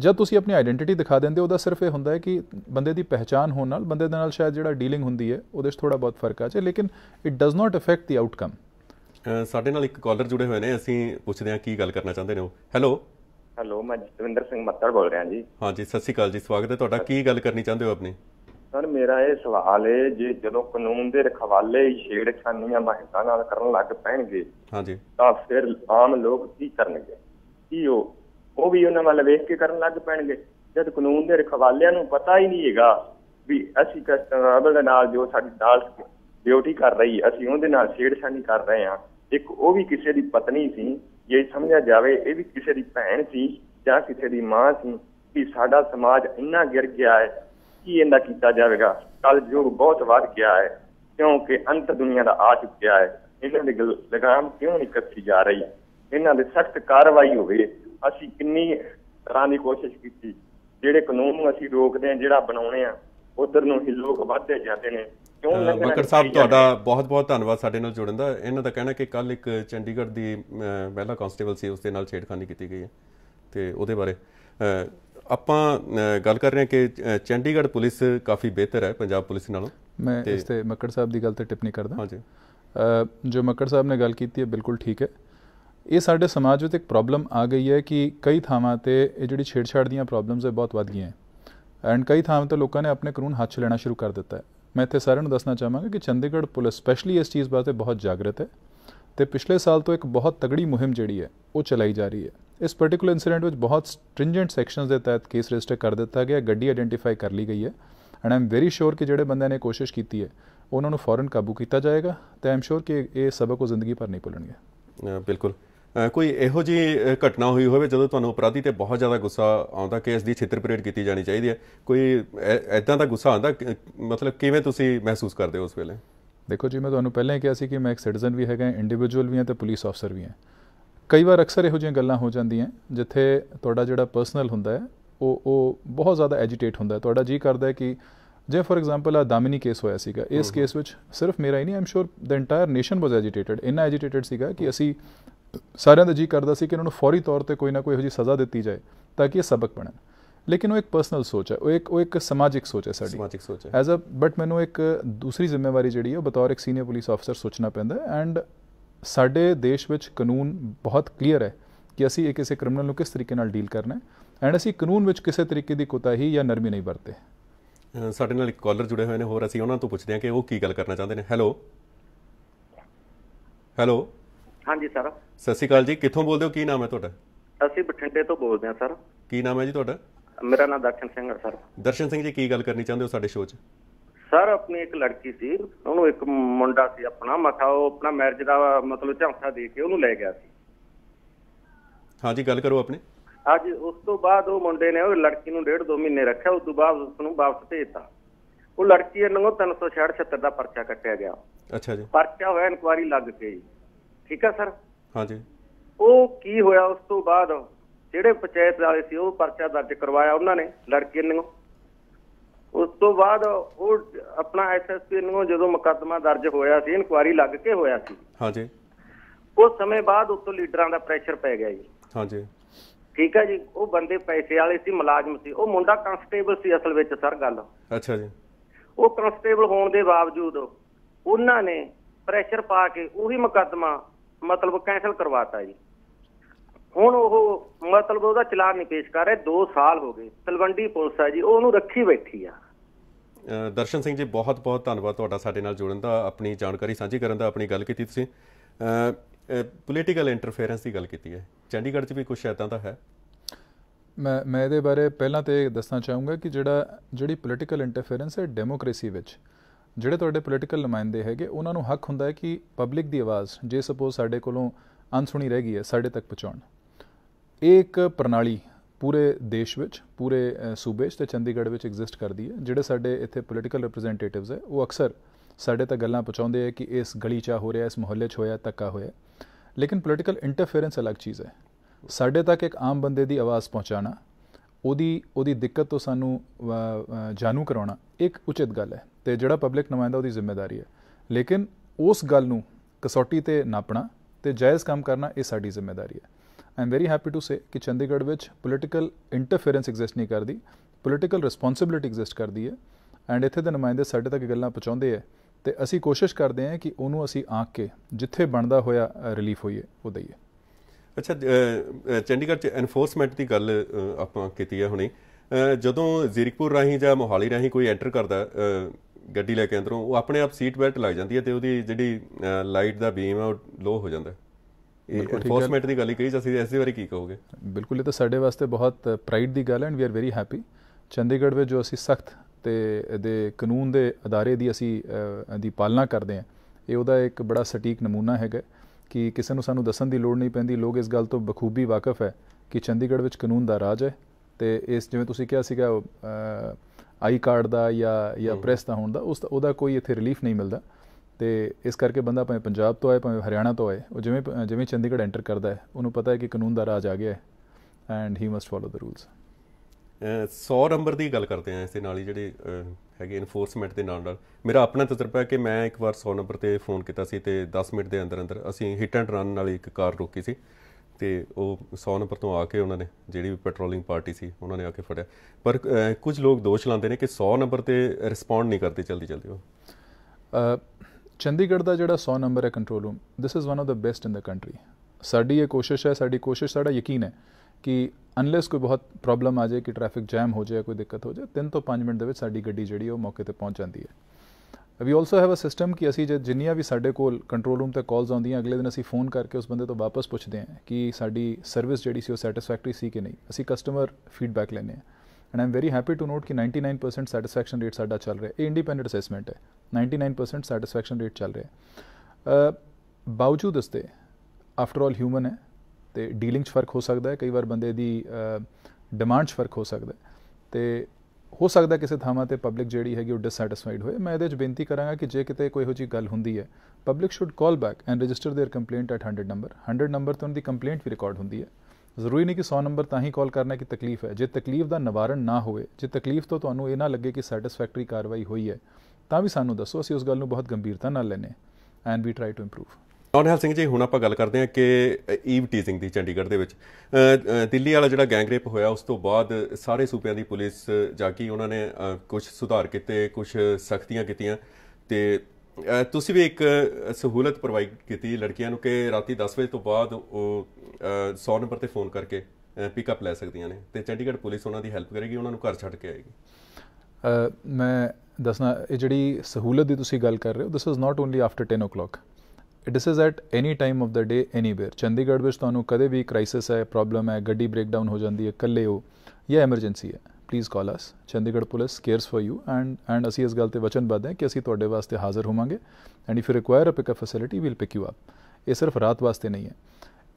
ਜਦ ਤੁਸੀਂ ਆਪਣੀ ਆਈਡੈਂਟੀ ਦਿਖਾ ਦਿੰਦੇ ਹੋ ਉਹਦਾ ਸਿਰਫ ਇਹ ਹੁੰਦਾ ਹੈ ਕਿ ਬੰਦੇ ਦੀ ਪਹਿਚਾਨ ਹੋਣ ਨਾਲ ਬੰਦੇ ਦੇ ਨਾਲ ਸ਼ਾਇਦ ਜਿਹੜਾ ਡੀਲਿੰਗ ਹੁੰਦੀ ਹੈ ਉਹਦੇ 'ਚ ਥੋੜਾ ਬਹੁਤ ਫਰਕ ਆ ਜਾਏ ਲੇਕਿਨ it does not affect the outcome ਸਾਡੇ ਨਾਲ ਇੱਕ ਕਾਲਰ ਜੁੜੇ ਹੋਏ ਨੇ ਅਸੀਂ ਪੁੱਛਦੇ ਹਾਂ ਕੀ ਗੱਲ ਕਰਨਾ ਚਾਹੁੰਦੇ ਨੇ ਉਹ ਹੈਲੋ ਹੈਲੋ ਮੈਂ ਜਸਵਿੰਦਰ ਸਿੰਘ ਮੱਤੜ ਬੋਲ ਰਿਹਾ ਜੀ ਹਾਂਜੀ ਸਤਿ ਸ਼੍ਰੀ ਅਕਾਲ ਜੀ ਸਵਾਗਤ ਹੈ ਤੁਹਾਡਾ ਕੀ ਗੱਲ ਕਰਨੀ ਚਾਹੁੰਦੇ ਹੋ ਆਪਣੀ ਸਰ ਮੇਰਾ ਇਹ ਸਵਾਲ ਹੈ ਜੇ ਜਦੋਂ ਕਾਨੂੰਨ ਦੇ ਰਖਵਾਲੇ ਹੀ ਛੇੜਖਾਨੀਆਂ ਮਹਿਤਾ ਨਾਲ ਕਰਨ ਲੱਗ ਪੈਣਗੇ ਹਾਂਜੀ ਤਾਂ ਫਿਰ ਆਮ ਲੋਕ ਕੀ ਕਰਨਗੇ ਕੀ ਉਹ ਉਹ ਵੀ ਉਹਨਾਂ ਵੱਲ ਵੇਖ ਕੇ ਕਰਨ ਲੱਗ ਪੈਣਗੇ ਜਦ ਕਾਨੂੰਨ ਦੇ ਰਖਵਾਲਿਆਂ ਨੂੰ ਪਤਾ ਹੀ ਨਹੀਂ ਹੈਗਾ ਵੀ ਅਸੀਂ ਕਸਟਮਰ ਦੇ ਨਾਲ ਜੋ ਸਾਡੀ ਨਾਲ ਡਿਊਟੀ ਕਰ ਰਹੀ ਅਸੀਂ ਉਹਦੇ ਨਾਲ ਛੇੜਛਾਣੀ ਕਰ ਰਹੇ ਹਾਂ ਇੱਕ ਉਹ ਵੀ ਕਿਸੇ ਦੀ ਪਤਨੀ ਸੀ ਇਹ ਸਮਝਿਆ ਜਾਵੇ ਇਹ ਵੀ ਕਿਸੇ ਦੀ ਭੈਣ ਸੀ ਜਾਂ ਕਿਸੇ ਦੀ ਮਾਂ ਸੀ ਕਿ ਸਾਡਾ ਸਮਾਜ ਇੰਨਾ ਗਿਰ ਗਿਆ ਹੈ ਕਿ ਇਹਦਾ ਕੀਤਾ ਜਾਵੇਗਾ ਕੱਲ ਜੋ ਬਹੁਤ ਵੱਧ ਗਿਆ ਹੈ ਕਿਉਂਕਿ ਅੰਤ ਦੁਨੀਆ ਦਾ ਆ ਚੁੱਕਿਆ ਹੈ ਇਹਨਾਂ ਦੇ ਲਗਾਮ ਕਿਉਂ ਨਹੀਂ ਕੱਸੀ ਜਾ ਰਹੀ ਇਹਨਾਂ ਦੇ ਸਖਤ ਕਾਰਵਾਈ ਹੋਵੇ ਅਸੀਂ ਕਿੰਨੀ ਤਰ੍ਹਾਂ ਦੀ ਕੋਸ਼ਿਸ਼ ਕੀਤੀ ਜਿਹੜੇ ਕਾਨੂੰਨ ਨੂੰ ਅਸੀਂ ਰੋਕਦੇ ਆ ਜਿਹੜਾ ਬਣਾਉਣੇ ਆ ਉਧਰ ਨੂੰ ਹੀ ਲੋਕ ਵੱਧਦੇ ਜਾਂਦੇ ਨੇ ਬਕਰ ਸਾਹਿਬ ਤੁਹਾਡਾ ਬਹੁਤ ਬਹੁਤ ਧੰਨਵਾਦ ਸਾਡੇ ਨਾਲ ਜੁੜਨ ਦਾ ਇਹਨਾਂ ਦਾ ਕਹਿਣਾ ਕਿ ਕੱਲ ਇੱਕ ਚੰਡੀਗੜ੍ਹ ਦੀ ਪਹਿਲਾ ਕਾਂਸਟੇਬਲ ਸੀ ਉਸਦੇ ਨਾਲ ਛੇੜਖਾਨੀ ਕੀਤੀ ਗਈ ਹੈ ਤੇ ਉਹਦੇ ਬਾਰੇ ਆਪਾਂ ਗੱਲ ਕਰ ਰਹੇ ਹਾਂ ਕਿ ਚੰਡੀਗੜ੍ਹ ਪੁਲਿਸ ਕਾਫੀ ਬਿਹਤਰ ਹੈ ਪੰਜਾਬ ਪੁਲਿਸ ਨਾਲੋਂ ਮੈਂ ਇਸ ਤੇ ਮੱਕੜ ਸਾਹਿਬ ਦੀ ਗੱਲ ਤੇ ਟਿੱਪਣੀ ਕਰਦਾ ਹਾਂ ਹਾਂਜੀ ਜੋ ਮੱਕੜ ਸਾਹਿਬ ਨੇ ਗੱਲ ਕੀਤੀ ਹੈ ਬਿਲਕੁਲ ਠੀਕ ਹੈ ਇਹ ਸਾਡੇ ਸਮਾਜ ਵਿੱਚ ਇੱਕ ਪ੍ਰੋਬਲਮ ਆ ਗਈ ਹੈ ਕਿ ਕਈ ਥਾਵਾਂ ਤੇ ਇਹ ਜਿਹੜੀ ਛੇੜਛਾੜ ਦੀਆਂ ਪ੍ਰੋਬਲਮਸ ਹੈ ਬਹੁਤ ਵੱਧ ਗਈਆਂ ਹਨ ਐਂਡ ਕਈ ਥਾਵਾਂ ਤੇ ਲੋਕਾਂ ਨੇ ਆਪਣੇ ਕਾਨੂੰਨ ਹੱਥ ਲੈਣਾ ਸ਼ੁਰੂ ਕਰ ਦਿੱਤਾ ਹੈ ਮੈਂ ਇੱਥੇ ਸਾਰਿਆਂ ਨੂੰ ਦੱਸਣਾ ਚਾਹਾਂਗਾ ਕਿ ਚੰਡੀਗੜ੍ਹ ਪੁਲਿਸ ਸਪੈਸ਼ਲੀ ਇਸ ਚੀਜ਼ ਬਾਰੇ ਬਹੁਤ ਜਾਗਰਤ ਹੈ ਤੇ ਪਿਛਲੇ ਸਾਲ ਤੋਂ ਇੱਕ ਬਹੁਤ ਤਗੜੀ ਮੁਹਿੰਮ ਜਿਹੜੀ ਹੈ ਉਹ ਚਲਾਈ ਜਾ ਰਹੀ ਹੈ ਇਸ ਪਾਰਟਿਕੂਲਰ ਇਨਸੀਡੈਂਟ ਵਿੱਚ ਬਹੁਤ ਸਟ੍ਰਿੰਜੈਂਟ ਸੈਕਸ਼ਨਸ ਦੇ ਤਹਿਤ ਕੇਸ ਰਜਿਸਟਰ ਕਰ ਦਿੱਤਾ ਗਿਆ ਗੱਡੀ ਆਇਡੈਂਟੀਫਾਈ ਕਰ ਲਈ ਗਈ ਹੈ ਐਂਡ ਆਮ ਵੈਰੀ ਸ਼ੋਰ ਕਿ ਜਿਹੜੇ ਬੰਦੇ ਨੇ ਕੋਸ਼ਿਸ਼ ਕੀਤੀ ਹੈ ਉਹਨਾਂ ਨੂੰ ਫੌਰਨ ਕਾਬੂ ਕੀਤਾ ਜਾਏਗਾ ਤੇ ਆਮ ਸ਼ੋਰ ਕਿ ਇਹ ਸਬਕ ਉਹ ਜ਼ਿੰਦਗੀ ਭਰ ਨਹੀਂ ਭੁੱਲਣਗੇ ਬਿਲਕੁਲ ਕੋਈ ਇਹੋ ਜੀ ਘਟਨਾ ਹੋਈ ਹੋਵੇ ਜਦੋਂ ਤੁਹਾਨੂੰ ਅਪਰਾਧੀ ਤੇ ਬਹੁਤ ਜ਼ਿਆਦਾ ਗੁੱਸਾ ਆਉਂਦਾ ਕੇਸ ਦੀ ਛਿੱਤਰਪਰੇਡ ਕੀਤੀ ਜਾਣੀ ਚਾਹੀਦੀ ਹੈ ਕੋਈ ਐਦਾਂ ਦਾ ਗੁੱਸਾ ਆਉਂਦਾ ਮਤਲਬ ਕਿਵੇਂ ਤੁਸੀਂ ਮਹਿਸੂਸ ਕਰਦੇ ਹੋ ਉਸ ਵੇਲੇ ਦੇਖੋ ਜੀ ਮੈਂ ਤੁਹਾਨੂੰ ਪਹਿਲਾਂ ਹੀ ਕਿਹਾ ਸੀ ਕਿ ਮੈਂ ਇੱਕ ਸਿਟੀਜ਼ਨ ਵੀ ਹੈਗਾ ਇੰਡੀਵਿਜੂਅਲ ਵੀ ਹਾਂ ਤੇ ਪੁਲਿਸ ਆਫਸਰ ਵੀ ਹਾਂ ਕਈ ਵਾਰ ਅਕਸਰ ਇਹੋ ਜਿਹੀਆਂ ਗੱਲਾਂ ਹੋ ਜਾਂਦੀਆਂ ਜਿੱਥੇ ਤੁਹਾਡਾ ਜਿਹੜਾ ਪਰਸਨਲ ਹੁੰਦਾ ਹੈ ਉਹ ਉਹ ਬਹੁਤ ਜ਼ਿਆਦਾ ਐਜੀਟੇਟ ਹੁੰਦਾ ਹੈ ਤੁਹਾਡਾ ਜੀ ਕਰਦਾ ਹੈ ਕਿ ਜੇ ਫੋਰ ਐਗਜ਼ਾਮਪਲ ਆ ਦਾਮਿਨੀ ਕੇਸ ਹੋਇਆ ਸੀਗਾ ਇਸ ਕੇਸ ਵਿੱਚ ਸਿਰਫ ਮੇਰਾ ਹੀ ਨਹੀਂ ਆਮ ਸ਼ੋਰ ਦ ਐਂਟਾਇਰ ਨੇਸ਼ਨ ਵਾਸ ਐਜੀਟੇਟਡ ਇਨ ਐਜੀਟੇਟਡ ਸੀਗਾ ਕਿ ਅਸੀਂ ਸਾਰਿਆਂ ਦਾ ਜੀ ਕਰਦਾ ਸੀ ਕਿ ਇਹਨਾਂ ਨੂੰ ਫੌਰੀ ਤੌਰ ਤੇ ਕੋਈ ਨਾ ਕੋਈ ਇਹੋ ਜੀ ਸਜ਼ਾ ਦਿੱਤੀ ਜਾਏ ਤਾਂ ਕਿ ਇਹ ਸਬਕ ਬਣਨ ਲੇਕਿਨ ਉਹ ਇੱਕ ਪਰਸਨਲ ਸੋਚ ਹੈ ਉਹ ਇੱਕ ਉਹ ਇੱਕ ਸਮਾਜਿਕ ਸੋਚ ਹੈ ਸਾਡੀ ਸਮਾਜਿਕ ਸੋਚ ਹੈ ਐਜ਼ ਅ ਬਟ ਮੈਨੂੰ ਇੱਕ ਦੂਸਰੀ ਜ਼ਿੰਮੇਵਾਰੀ ਜਿਹੜੀ ਹੈ ਉਹ ਬਤੌਰ ਇੱਕ ਸੀਨੀਅਰ ਪੁਲਿਸ ਅਫਸਰ ਸੋਚਣਾ ਪੈਂਦਾ ਐਂਡ ਸਾਡੇ ਦੇਸ਼ ਵਿੱਚ ਕਾਨੂੰਨ ਬਹੁਤ ਕਲੀਅਰ ਹੈ ਕਿ ਅਸੀਂ ਇੱਕ ਕਿਸੇ ਕ੍ਰਿਮੀਨਲ ਨੂੰ ਕਿਸ ਤਰੀਕੇ ਨਾਲ ਡੀਲ ਕਰਨਾ ਹੈ ਐਂਡ ਅਸੀਂ ਕਾਨੂੰਨ ਵਿੱਚ ਕਿਸੇ ਤਰੀਕੇ ਦੀ ਕੋਤਾਹੀ ਜਾਂ ਨਰਮੀ ਨਹੀਂ ਵਰਤੇ ਸਾਡੇ ਨਾਲ ਇੱਕ ਕਾਲਰ ਜੁੜੇ ਹੋਏ ਨੇ ਹੋਰ ਅਸੀਂ ਉਹਨਾਂ ਤੋਂ ਪੁੱਛਦੇ ਹਾਂ ਕਿ ਉਹ ਕੀ ਗੱਲ ਕਰਨਾ ਚਾਹੁੰਦੇ ਨੇ ਹੈਲੋ ਹੈਲੋ ਹਾਂਜੀ ਸਰ ਸਤਿ ਸ਼੍ਰੀ ਅਕਾਲ ਜੀ ਕਿੱਥੋਂ ਬੋਲਦੇ ਹੋ ਕੀ ਨਾਮ ਹੈ ਤੁਹਾਡਾ ਅਸੀਂ ਬਠਿੰਡੇ ਤੋਂ ਬੋਲਦੇ ਹਾਂ ਸਰ ਕੀ ਨਾਮ ਹੈ ਜੀ ਤੁਹਾਡਾ ਮੇਰਾ ਨਾਮ ਦਰਸ਼ਨ ਸਿੰਘ ਹੈ ਸਰ ਦਰਸ਼ਨ ਸਿੰਘ ਜੀ ਕੀ ਗੱਲ ਕਰਨੀ ਚਾਹੁੰਦੇ ਹੋ ਸਾਡੇ ਸ਼ੋਅ 'ਚ ਸਰ ਆਪਣੀ ਇੱਕ ਲੜਕੀ ਸੀ ਉਹਨੂੰ ਇੱਕ ਮੁੰਡਾ ਸੀ ਆਪਣਾ ਮਠਾ ਉਹ ਆਪਣਾ ਮੈਰਿਜ ਦਾ ਮਤਲਬ ਝਾਂਸਾ ਦੇ ਕੇ ਉਹਨੂੰ ਲੈ ਗਿਆ ਸੀ ਹਾਂਜੀ ਗੱਲ ਕਰੋ ਆਪਣੇ ਅੱਜ ਉਸ ਤੋਂ ਬਾਅਦ ਉਹ ਮੁੰਡੇ ਨੇ ਉਹ ਲੜਕੀ ਨੂੰ ਡੇਢ 2 ਮਹੀਨੇ ਰੱਖਿਆ ਉਸ ਤੋਂ ਬਾਅਦ ਉਸ ਨੂੰ ਵਾਪਸ ਭੇਜਤਾ ਉਹ ਲੜਕੀ ਨੂੰ 366 ਦਾ ਪਰਚਾ ਕੱਟਿਆ ਗਿਆ ਅੱਛਾ ਜੀ ਪਰਚਾ ਹੋਇਆ ਇਨਕੁਆਰੀ ਲੱਗ ਗਈ ਠੀਕ ਆ ਸਰ ਹਾਂਜੀ ਉਹ ਕੀ ਹੋਇਆ ਉਸ ਤੋਂ ਬਾਅਦ ਜਿਹੜੇ ਪੰਚਾਇਤ ਵਾਲੇ ਸੀ ਉਹ ਪਰਚਾ ਦਰਜ ਕਰਵਾਇਆ ਉਹਨਾਂ ਨੇ ਲੜਕੀ ਨੂੰ ਉਸ ਤੋਂ ਬਾਅਦ ਉਹ ਆਪਣਾ ਐਸਐਸਪੀ ਨੂੰ ਜਦੋਂ ਮੁਕੱਦਮਾ ਦਰਜ ਹੋਇਆ ਸੀ ਇਨਕੁਆਰੀ ਲੱਗ ਕੇ ਹੋਇਆ ਸੀ ਹਾਂਜੀ ਉਸ ਸਮੇਂ ਬਾਅਦ ਉੱਤੋਂ ਲੀਡਰਾਂ ਦਾ ਪ੍ਰੈਸ਼ਰ ਪੈ ਗਿਆ ਜੀ ਹਾਂਜੀ ਠੀਕ ਹੈ ਜੀ ਉਹ ਬੰਦੇ ਪੈਸੇ ਵਾਲੇ ਸੀ ਮੁਲਾਜ਼ਮ ਸੀ ਉਹ ਮੁੰਡਾ ਕਨਸਟੇਬਲ ਸੀ ਅਸਲ ਵਿੱਚ ਸਰ ਗੱਲ ਅੱਛਾ ਜੀ ਉਹ ਕਨਸਟੇਬਲ ਹੋਣ ਦੇ ਬਾਵਜੂਦ ਉਹਨਾਂ ਨੇ ਪ੍ਰੈਸ਼ਰ ਪਾ ਕੇ ਉਹੀ ਮੁਕੱਦਮਾ ਮਤਲਬ ਕੈਨਸਲ ਕਰਵਾਤਾ ਜੀ ਹੁਣ ਉਹ ਮਤਲਬ ਉਹਦਾ ਚਲਾਨ ਨਹੀਂ ਪੇਸ਼ ਕਰ ਰਹੇ 2 ਸਾਲ ਹੋ ਗਏ ਤਲਵੰਡੀ ਪੁਲਿਸ ਆ ਜੀ ਉਹ ਉਹਨੂੰ ਰੱਖੀ ਬੈਠੀ ਆ ਦਰਸ਼ਨ ਸਿੰਘ ਜੀ ਬਹੁਤ ਬਹੁਤ ਧੰਨਵਾਦ ਤੁਹਾਡਾ ਸਾਡੇ ਨਾਲ ਜੁੜਨ ਦਾ ਆਪਣੀ ਜਾਣਕਾਰੀ ਸਾਂਝੀ ਕਰਨ ਦਾ ਆਪਣੀ ਗੱਲ ਕੀਤੀ ਤੁਸੀਂ ਪੋਲੀਟੀਕਲ ਇੰਟਰਫੇਰੈਂਸ ਦੀ ਗੱਲ ਕੀਤੀ ਹੈ ਚੰਡੀਗੜ੍ਹ 'ਚ ਵੀ ਕੁਝ ਐਦਾਂ ਦਾ ਹੈ ਮੈਂ ਮੈਂ ਇਹਦੇ ਬਾਰੇ ਪਹਿਲਾਂ ਤੇ ਦੱਸਣਾ ਚਾਹੂੰਗਾ ਕਿ ਜਿਹੜਾ ਜਿਹੜੀ ਪੋਲੀਟੀਕਲ ਇੰਟਰਫੇਰੈਂਸ ਹੈ ਡੈਮੋਕ੍ਰੇਸੀ ਵਿੱਚ ਜਿਹੜੇ ਤੁਹਾਡੇ ਪੋਲੀਟੀਕਲ ਨੁਮਾਇੰਦੇ ਹੈਗੇ ਉਹਨਾਂ ਨੂੰ ਹੱਕ ਹੁੰਦਾ ਹੈ ਕਿ ਪਬਲਿਕ ਦੀ ਆਵਾਜ਼ ਜੇ ਸਪੋਜ਼ ਸਾਡੇ ਕੋਲੋਂ ਅਨਸੁਣੀ ਰਹਿ ਗਈ ਹੈ ਸਾਡੇ ਤੱਕ ਪਹੁੰਚਾਉਣ ਇਹ ਇੱਕ ਪ੍ਰਣਾਲੀ ਪੂਰੇ ਦੇਸ਼ ਵਿੱਚ ਪੂਰੇ ਸੂਬੇ ਵਿੱਚ ਤੇ ਚੰਡੀਗੜ੍ਹ ਵਿੱਚ ਐਗਜ਼ਿਸਟ ਕਰਦੀ ਹੈ ਜਿਹੜੇ ਸਾਡੇ ਇੱਥੇ ਪੋਲੀਟੀਕਲ ਰਿਪਰੈਜ਼ੈਂਟੇਟਿਵਸ ਹੈ ਉਹ ਅਕਸਰ ਸਾਡੇ ਤੱਕ ਗੱਲਾਂ ਪਹੁੰਚਾਉਂਦੇ ਹੈ ਕਿ ਇਸ ਗਲੀ 'ਚ ਹੋ ਰਿਹਾ ਇਸ ਮੁਹੱਲੇ 'ਚ ਹੋਇਆ ਤੱਕਾ ਹੋਇਆ ਲੇਕਿਨ ਪੋਲੀਟੀਕਲ ਇੰਟਰਫੇਰੈਂਸ ਅਲੱਗ ਚੀਜ਼ ਹੈ ਸਾਡੇ ਤੱਕ ਇੱਕ ਆਮ ਬੰਦੇ ਦੀ ਆਵਾਜ਼ ਪਹੁੰਚਾਣਾ ਉਹਦੀ ਉਹਦੀ ਦਿੱਕਤ ਤੋਂ ਸਾਨੂੰ ਜਾਣੂ ਕਰਾਉਣਾ ਇੱਕ ਉਚਿਤ ਗੱਲ ਹੈ ਤੇ ਜਿਹੜਾ ਪਬਲਿਕ ਨੁਮਾਇੰਦਾ ਉਹਦੀ ਜ਼ਿੰਮੇਵਾਰੀ ਹੈ ਲੇਕਿਨ ਉਸ ਗੱਲ ਨੂੰ ਕਸੌਟੀ ਤੇ ਨਾਪਣਾ ਤੇ ਜਾਇਜ਼ ਕੰਮ ਕਰਨਾ ਇਹ ਸਾਡੀ ਜ਼ਿੰਮੇਵਾਰੀ ਹੈ I'm very happy to say ਕਿ ਚੰਡੀਗੜ੍ਹ ਵਿੱਚ ਪੋਲਿਟੀਕਲ ਇੰਟਰਫੇਰੈਂਸ ਐਗਜ਼ਿਸਟ ਨਹੀਂ ਕਰਦੀ ਪੋਲਿਟੀਕਲ ਰਿਸਪੌਂਸਿਬਿਲਟੀ ਐਗਜ਼ਿਸਟ ਕਰਦੀ ਹੈ ਐਂਡ ਇੱਥੇ ਦੇ ਨੁਮਾਇੰਦੇ ਸਾਡੇ ਤੱਕ ਗੱਲਾਂ ਪਹੁੰਚਾਉਂਦੇ ਆ ਤੇ ਅਸੀਂ ਕੋਸ਼ਿਸ਼ ਕਰਦੇ ਹਾਂ ਕਿ ਉਹਨੂੰ ਅਸੀਂ ਆਂਕ ਕੇ ਜਿੱਥੇ ਬਣਦਾ ਹੋਇਆ ਰਿਲੀਫ ਹੋਈਏ ਉਹ ਦਈਏ ਅੱਛਾ ਚੰਡੀਗੜ੍ਹ ਚ ਐਨਫੋਰਸਮੈਂਟ ਦੀ ਗੱਲ ਆਪਾਂ ਕੀਤੀ ਹੈ ਹੁਣੇ ਜਦੋਂ ਜ਼ੀਰਕਪੁਰ ਰਾਹੀਂ ਜਾਂ ਮੋਹਾਲੀ ਰਾਹੀਂ ਕੋਈ ਐਂਟਰ ਕਰਦਾ ਗੱਡੀ ਲੈ ਕੇ ਅੰਦਰੋਂ ਉਹ ਆਪਣੇ ਆਪ ਸੀਟ ਬੈਲਟ ਲੱਗ ਜਾਂਦੀ ਹੈ ਤੇ ਉਹਦੀ ਜਿਹੜੀ ਲਾਈਟ ਦਾ ਬੀਮ ਹੈ ਉਹ ਲੋ ਹੋ ਜਾਂਦਾ ਹੈ ਇਹ ਇਨਫੋਰਸਮੈਂਟ ਦੀ ਗੱਲ ਹੀ ਕਹੀ ਜਾਂਦੀ ਐਸੇ ਵਾਰੀ ਕੀ ਕਹੋਗੇ ਬਿਲਕੁਲ ਇਹ ਤਾਂ ਸਾਡੇ ਵਾਸਤੇ ਬਹੁਤ ਪ੍ਰਾਈਡ ਦੀ ਗੱਲ ਹੈ and we are very happy Chandigarh ਵਿੱਚ ਜੋ ਅਸੀਂ ਸਖਤ ਤੇ ਇਹਦੇ ਕਾਨੂੰਨ ਦੇ ਅਦਾਰੇ ਦੀ ਅਸੀਂ ਦੀ ਪਾਲਣਾ ਕਰਦੇ ਹਾਂ ਇਹ ਉਹਦਾ ਇੱਕ ਬੜਾ ਸਟੀਕ ਨਮੂਨਾ ਹੈਗਾ ਕਿ ਕਿਸੇ ਨੂੰ ਸਾਨੂੰ ਦੱਸਣ ਦੀ ਲੋੜ ਨਹੀਂ ਪੈਂਦੀ ਲੋਕ ਇਸ ਗੱਲ ਤੋਂ ਬਖੂਬੀ ਵਾਕਿਫ ਹੈ ਕਿ ਚੰਡੀਗੜ੍ਹ ਵਿੱਚ ਕਾਨੂੰਨ ਦਾ ਰਾਜ ਹੈ ਤੇ ਇਸ ਜਿਵੇਂ ਤੁਸੀਂ ਕਿਹਾ ਸੀਗਾ ਆਈ ਕਾਰਡ ਦਾ ਜਾਂ ਜਾਂ ਪ੍ਰੈਸ ਦਾ ਹੁੰਦਾ ਉਸ ਉਹਦਾ ਕੋਈ ਇੱਥੇ ਰਿਲੀਫ ਨਹੀਂ ਮਿਲਦਾ ਤੇ ਇਸ ਕਰਕੇ ਬੰਦਾ ਭਾਵੇਂ ਪੰਜਾਬ ਤੋਂ ਆਏ ਭਾਵੇਂ ਹਰਿਆਣਾ ਤੋਂ ਆਏ ਉਹ ਜਿਵੇਂ ਜਿਵੇਂ ਚੰਡੀਗੜ੍ਹ ਐਂਟਰ ਕਰਦਾ ਹੈ ਉਹਨੂੰ ਪਤਾ ਹੈ ਕਿ ਕਾਨੂੰਨ ਦਾ ਰਾਜ ਆ ਗਿਆ ਹੈ and he must follow the rules 100 number ਦੀ ਗੱਲ ਕਰਦੇ ਆ ਇਸ ਦੇ ਨਾਲ ਹੀ ਜਿਹੜੇ ਹੈਗੇ ਇਨਫੋਰਸਮੈਂਟ ਦੇ ਨਾਲ ਨਾਲ ਮੇਰਾ ਆਪਣਾ ਤਜਰਬਾ ਹੈ ਕਿ ਮੈਂ ਇੱਕ ਵਾਰ 100 ਨੰਬਰ ਤੇ ਫੋਨ ਕੀਤਾ ਸੀ ਤੇ 10 ਮਿੰਟ ਦੇ ਅੰਦਰ ਅੰਦਰ ਅਸੀਂ ਹਿੱਟ ਐਂਡ ਰਨ ਨਾਲ ਇੱਕ ਕਾਰ ਰੋਕੀ ਸੀ ਤੇ ਉਹ 100 ਨੰਬਰ ਤੋਂ ਆ ਕੇ ਉਹਨਾਂ ਨੇ ਜਿਹੜੀ ਵੀ ਪੈਟਰੋਲਿੰਗ ਪਾਰਟੀ ਸੀ ਉਹਨਾਂ ਨੇ ਆ ਕੇ ਫੜਿਆ ਪਰ ਕੁਝ ਲੋਕ ਦੋਸ਼ ਲਾਉਂਦੇ ਨੇ ਕਿ 100 ਨੰਬਰ ਤੇ ਰਿਸਪੌਂਡ ਨਹੀਂ ਕਰਦੇ ਜਲਦੀ ਜਲਦੀ ਉਹ ਚੰਡੀਗੜ੍ਹ ਦਾ ਜਿਹੜਾ 100 ਨੰਬਰ ਹੈ control room this is one of the best in the country ਸਾਡੀ ਇਹ ਕੋਸ਼ਿਸ਼ ਹੈ ਸਾਡੀ ਕੋਸ਼ਿਸ਼ ਸਾਡਾ ਯਕੀਨ ਹੈ ਕਿ ਅਨਲੈਸ ਕੋਈ ਬਹੁਤ ਪ੍ਰੋਬਲਮ ਆ ਜਾਏ ਕਿ ਟ੍ਰੈਫਿਕ ਜੈਮ ਹੋ ਜਾਏ ਕੋਈ ਦਿੱਕਤ ਹੋ ਜਾਏ 3 ਤੋਂ 5 ਮਿੰਟ ਦੇ ਵਿੱਚ ਸਾਡੀ ਗੱਡੀ ਜਿਹੜੀ ਉਹ ਮੌਕੇ ਤੇ ਪਹੁੰਚ ਜਾਂਦੀ ਹੈ we also have a system ਕਿ ਅਸੀਂ ਜਿੰਨੀਆਂ ਵੀ ਸਾਡੇ ਕੋਲ ਕੰਟਰੋਲ ਰੂਮ ਤੇ ਕਾਲਸ ਆਉਂਦੀਆਂ ਅਗਲੇ ਦਿਨ ਅਸੀਂ ਫੋਨ ਕਰਕੇ ਉਸ ਬੰਦੇ ਤੋਂ ਵਾਪਸ ਪੁੱਛਦੇ ਹਾਂ ਕਿ ਸਾਡੀ ਸਰਵਿਸ ਜਿਹੜੀ ਸੀ ਉਹ ਸੈਟੀਸਫੈਕਟਰੀ ਸੀ ਕਿ ਨਹੀਂ ਅਸੀਂ ਕਸਟਮਰ ਫੀਡਬੈਕ ਲੈਨੇ ਆ and I'm very happy to note ਕਿ 99% ਸੈਟੀਸਫੈਕਸ਼ਨ ਰੇਟ ਸਾਡਾ ਚੱਲ ਰਿਹਾ ਇਹ ਇੰਡੀਪੈਂਡੈਂਟ ਅਸੈਸਮੈਂਟ ਹੈ 99% ਸੈਟੀਸਫੈਕਸ਼ਨ ਰੇਟ ਚੱਲ ਰਿਹਾ ਹੈ ਬਾਵਜੂਦ ਇਸ ਤੇ ਆਫਟਰ ਆਲ ਹਿਊਮਨ ਹੈ ਤੇ ਡੀਲਿੰਗ 'ਚ ਫਰਕ ਹੋ ਸਕਦਾ ਹੈ ਕਈ ਵਾਰ ਬੰਦੇ ਦੀ ਡਿਮਾਂਡ 'ਚ ਫਰਕ ਹੋ ਸਕਦਾ ਹੈ ਤੇ ਹੋ ਸਕਦਾ ਕਿਸੇ ਥਾਵਾਂ ਤੇ ਪਬਲਿਕ ਜਿਹੜੀ ਹੈਗੀ ਉਹ ਡਿਸਸੈਟੀਸਫਾਈਡ ਹੋਏ ਮੈਂ ਇਹਦੇ ਵਿੱਚ ਬੇਨਤੀ ਕਰਾਂਗਾ ਕਿ ਜੇ ਕਿਤੇ ਕੋਈ ਇਹੋ ਜੀ ਗੱਲ ਹੁੰਦੀ ਹੈ public should call back and register their complaint at 100 number 100 number ਤੋਂ ਉਹਨਾਂ ਦੀ ਕੰਪਲੇਂਟ ਵੀ ਰਿਕਾਰਡ ਹੁੰਦੀ ਹੈ ਜ਼ਰੂਰੀ ਨਹੀਂ ਕਿ 100 ਨੰਬਰ ਤਾਂ ਹੀ ਕਾਲ ਕਰਨਾ ਕਿ ਤਕਲੀਫ ਹੈ ਜੇ ਤਕਲੀਫ ਦਾ ਨਿਵਾਰਣ ਨਾ ਹੋਵੇ ਜੇ ਤਕਲੀਫ ਤੋਂ ਤੁਹਾਨੂੰ ਇਹ ਨਾ ਲੱਗੇ ਕਿ ਸੈਟੀਸਫੈਕਟਰੀ ਕਾਰਵਾਈ ਹੋਈ ਹੈ ਤਾਂ ਵੀ ਸਾਨੂੰ ਦੱਸੋ ਅਸੀਂ ਉਸ ਗੱਲ ਨੂੰ ਬਹੁਤ ਗੰਭੀਰਤਾ ਨਾਲ ਲੈਨੇ and we try to improve ਹਰ ਸਿੰਘ ਜੀ ਹੁਣ ਆਪਾਂ ਗੱਲ ਕਰਦੇ ਹਾਂ ਕਿ ਈਵ ਟੀਜ਼ਿੰਗ ਦੀ ਚੰਡੀਗੜ੍ਹ ਦੇ ਵਿੱਚ ਦਿੱਲੀ ਵਾਲਾ ਜਿਹੜਾ ਗੈਂਗ ਰੇਪ ਹੋਇਆ ਉਸ ਤੋਂ ਬਾਅਦ ਸਾਰੇ ਸੂਬਿਆਂ ਦੀ ਪੁਲਿਸ ਜਾ ਕੇ ਉਹਨਾਂ ਨੇ ਕੁਝ ਸੁਧਾਰ ਕੀਤੇ ਕੁਝ ਸਖਤੀਆਂ ਕੀਤੀਆਂ ਤੇ ਤੁਸੀਂ ਵੀ ਇੱਕ ਸਹੂਲਤ ਪ੍ਰੋਵਾਈਡ ਕੀਤੀ ਲੜਕੀਆਂ ਨੂੰ ਕਿ ਰਾਤੀ 10 ਵਜੇ ਤੋਂ ਬਾਅਦ ਉਹ 100 ਨੰਬਰ ਤੇ ਫੋਨ ਕਰਕੇ ਪਿਕਅਪ ਲੈ ਸਕਦੀਆਂ ਨੇ ਤੇ ਚੰਡੀਗੜ੍ਹ ਪੁਲਿਸ ਉਹਨਾਂ ਦੀ ਹੈਲਪ ਕਰੇਗੀ ਉਹਨਾਂ ਨੂੰ ਘਰ ਛੱਡ ਕੇ ਆਏਗੀ ਮੈਂ ਦੱਸਣਾ ਇਹ ਜਿਹੜੀ ਸਹੂਲਤ ਦੀ ਤੁਸੀਂ ਗੱਲ ਕਰ ਰਹੇ ਹੋ this is not only after 10 o'clock this is at any time of the day anywhere Chandigarh ਵਿੱਚ ਤੁਹਾਨੂੰ ਕਦੇ ਵੀ ਕ੍ਰਾਈਸਿਸ ਹੈ ਪ੍ਰੋਬਲਮ ਹੈ ਗੱਡੀ ਬ੍ਰੇਕਡਾਊਨ ਹੋ ਜਾਂਦੀ ਹੈ ਕੱਲੇ ਹੋ ਜਾਂ ਐਮਰਜੈਂਸੀ ਹੈ please call us Chandigarh police cares for you and and ਅਸੀਂ ਇਸ ਗੱਲ ਤੇ ਵਚਨਬੱਧ ਹਾਂ ਕਿ ਅਸੀਂ ਤੁਹਾਡੇ ਵਾਸਤੇ ਹਾਜ਼ਰ ਹੋਵਾਂਗੇ and if you require a pickup facility we'll pick you up ਇਹ ਸਿਰਫ ਰਾਤ ਵਾਸਤੇ ਨਹੀਂ ਹੈ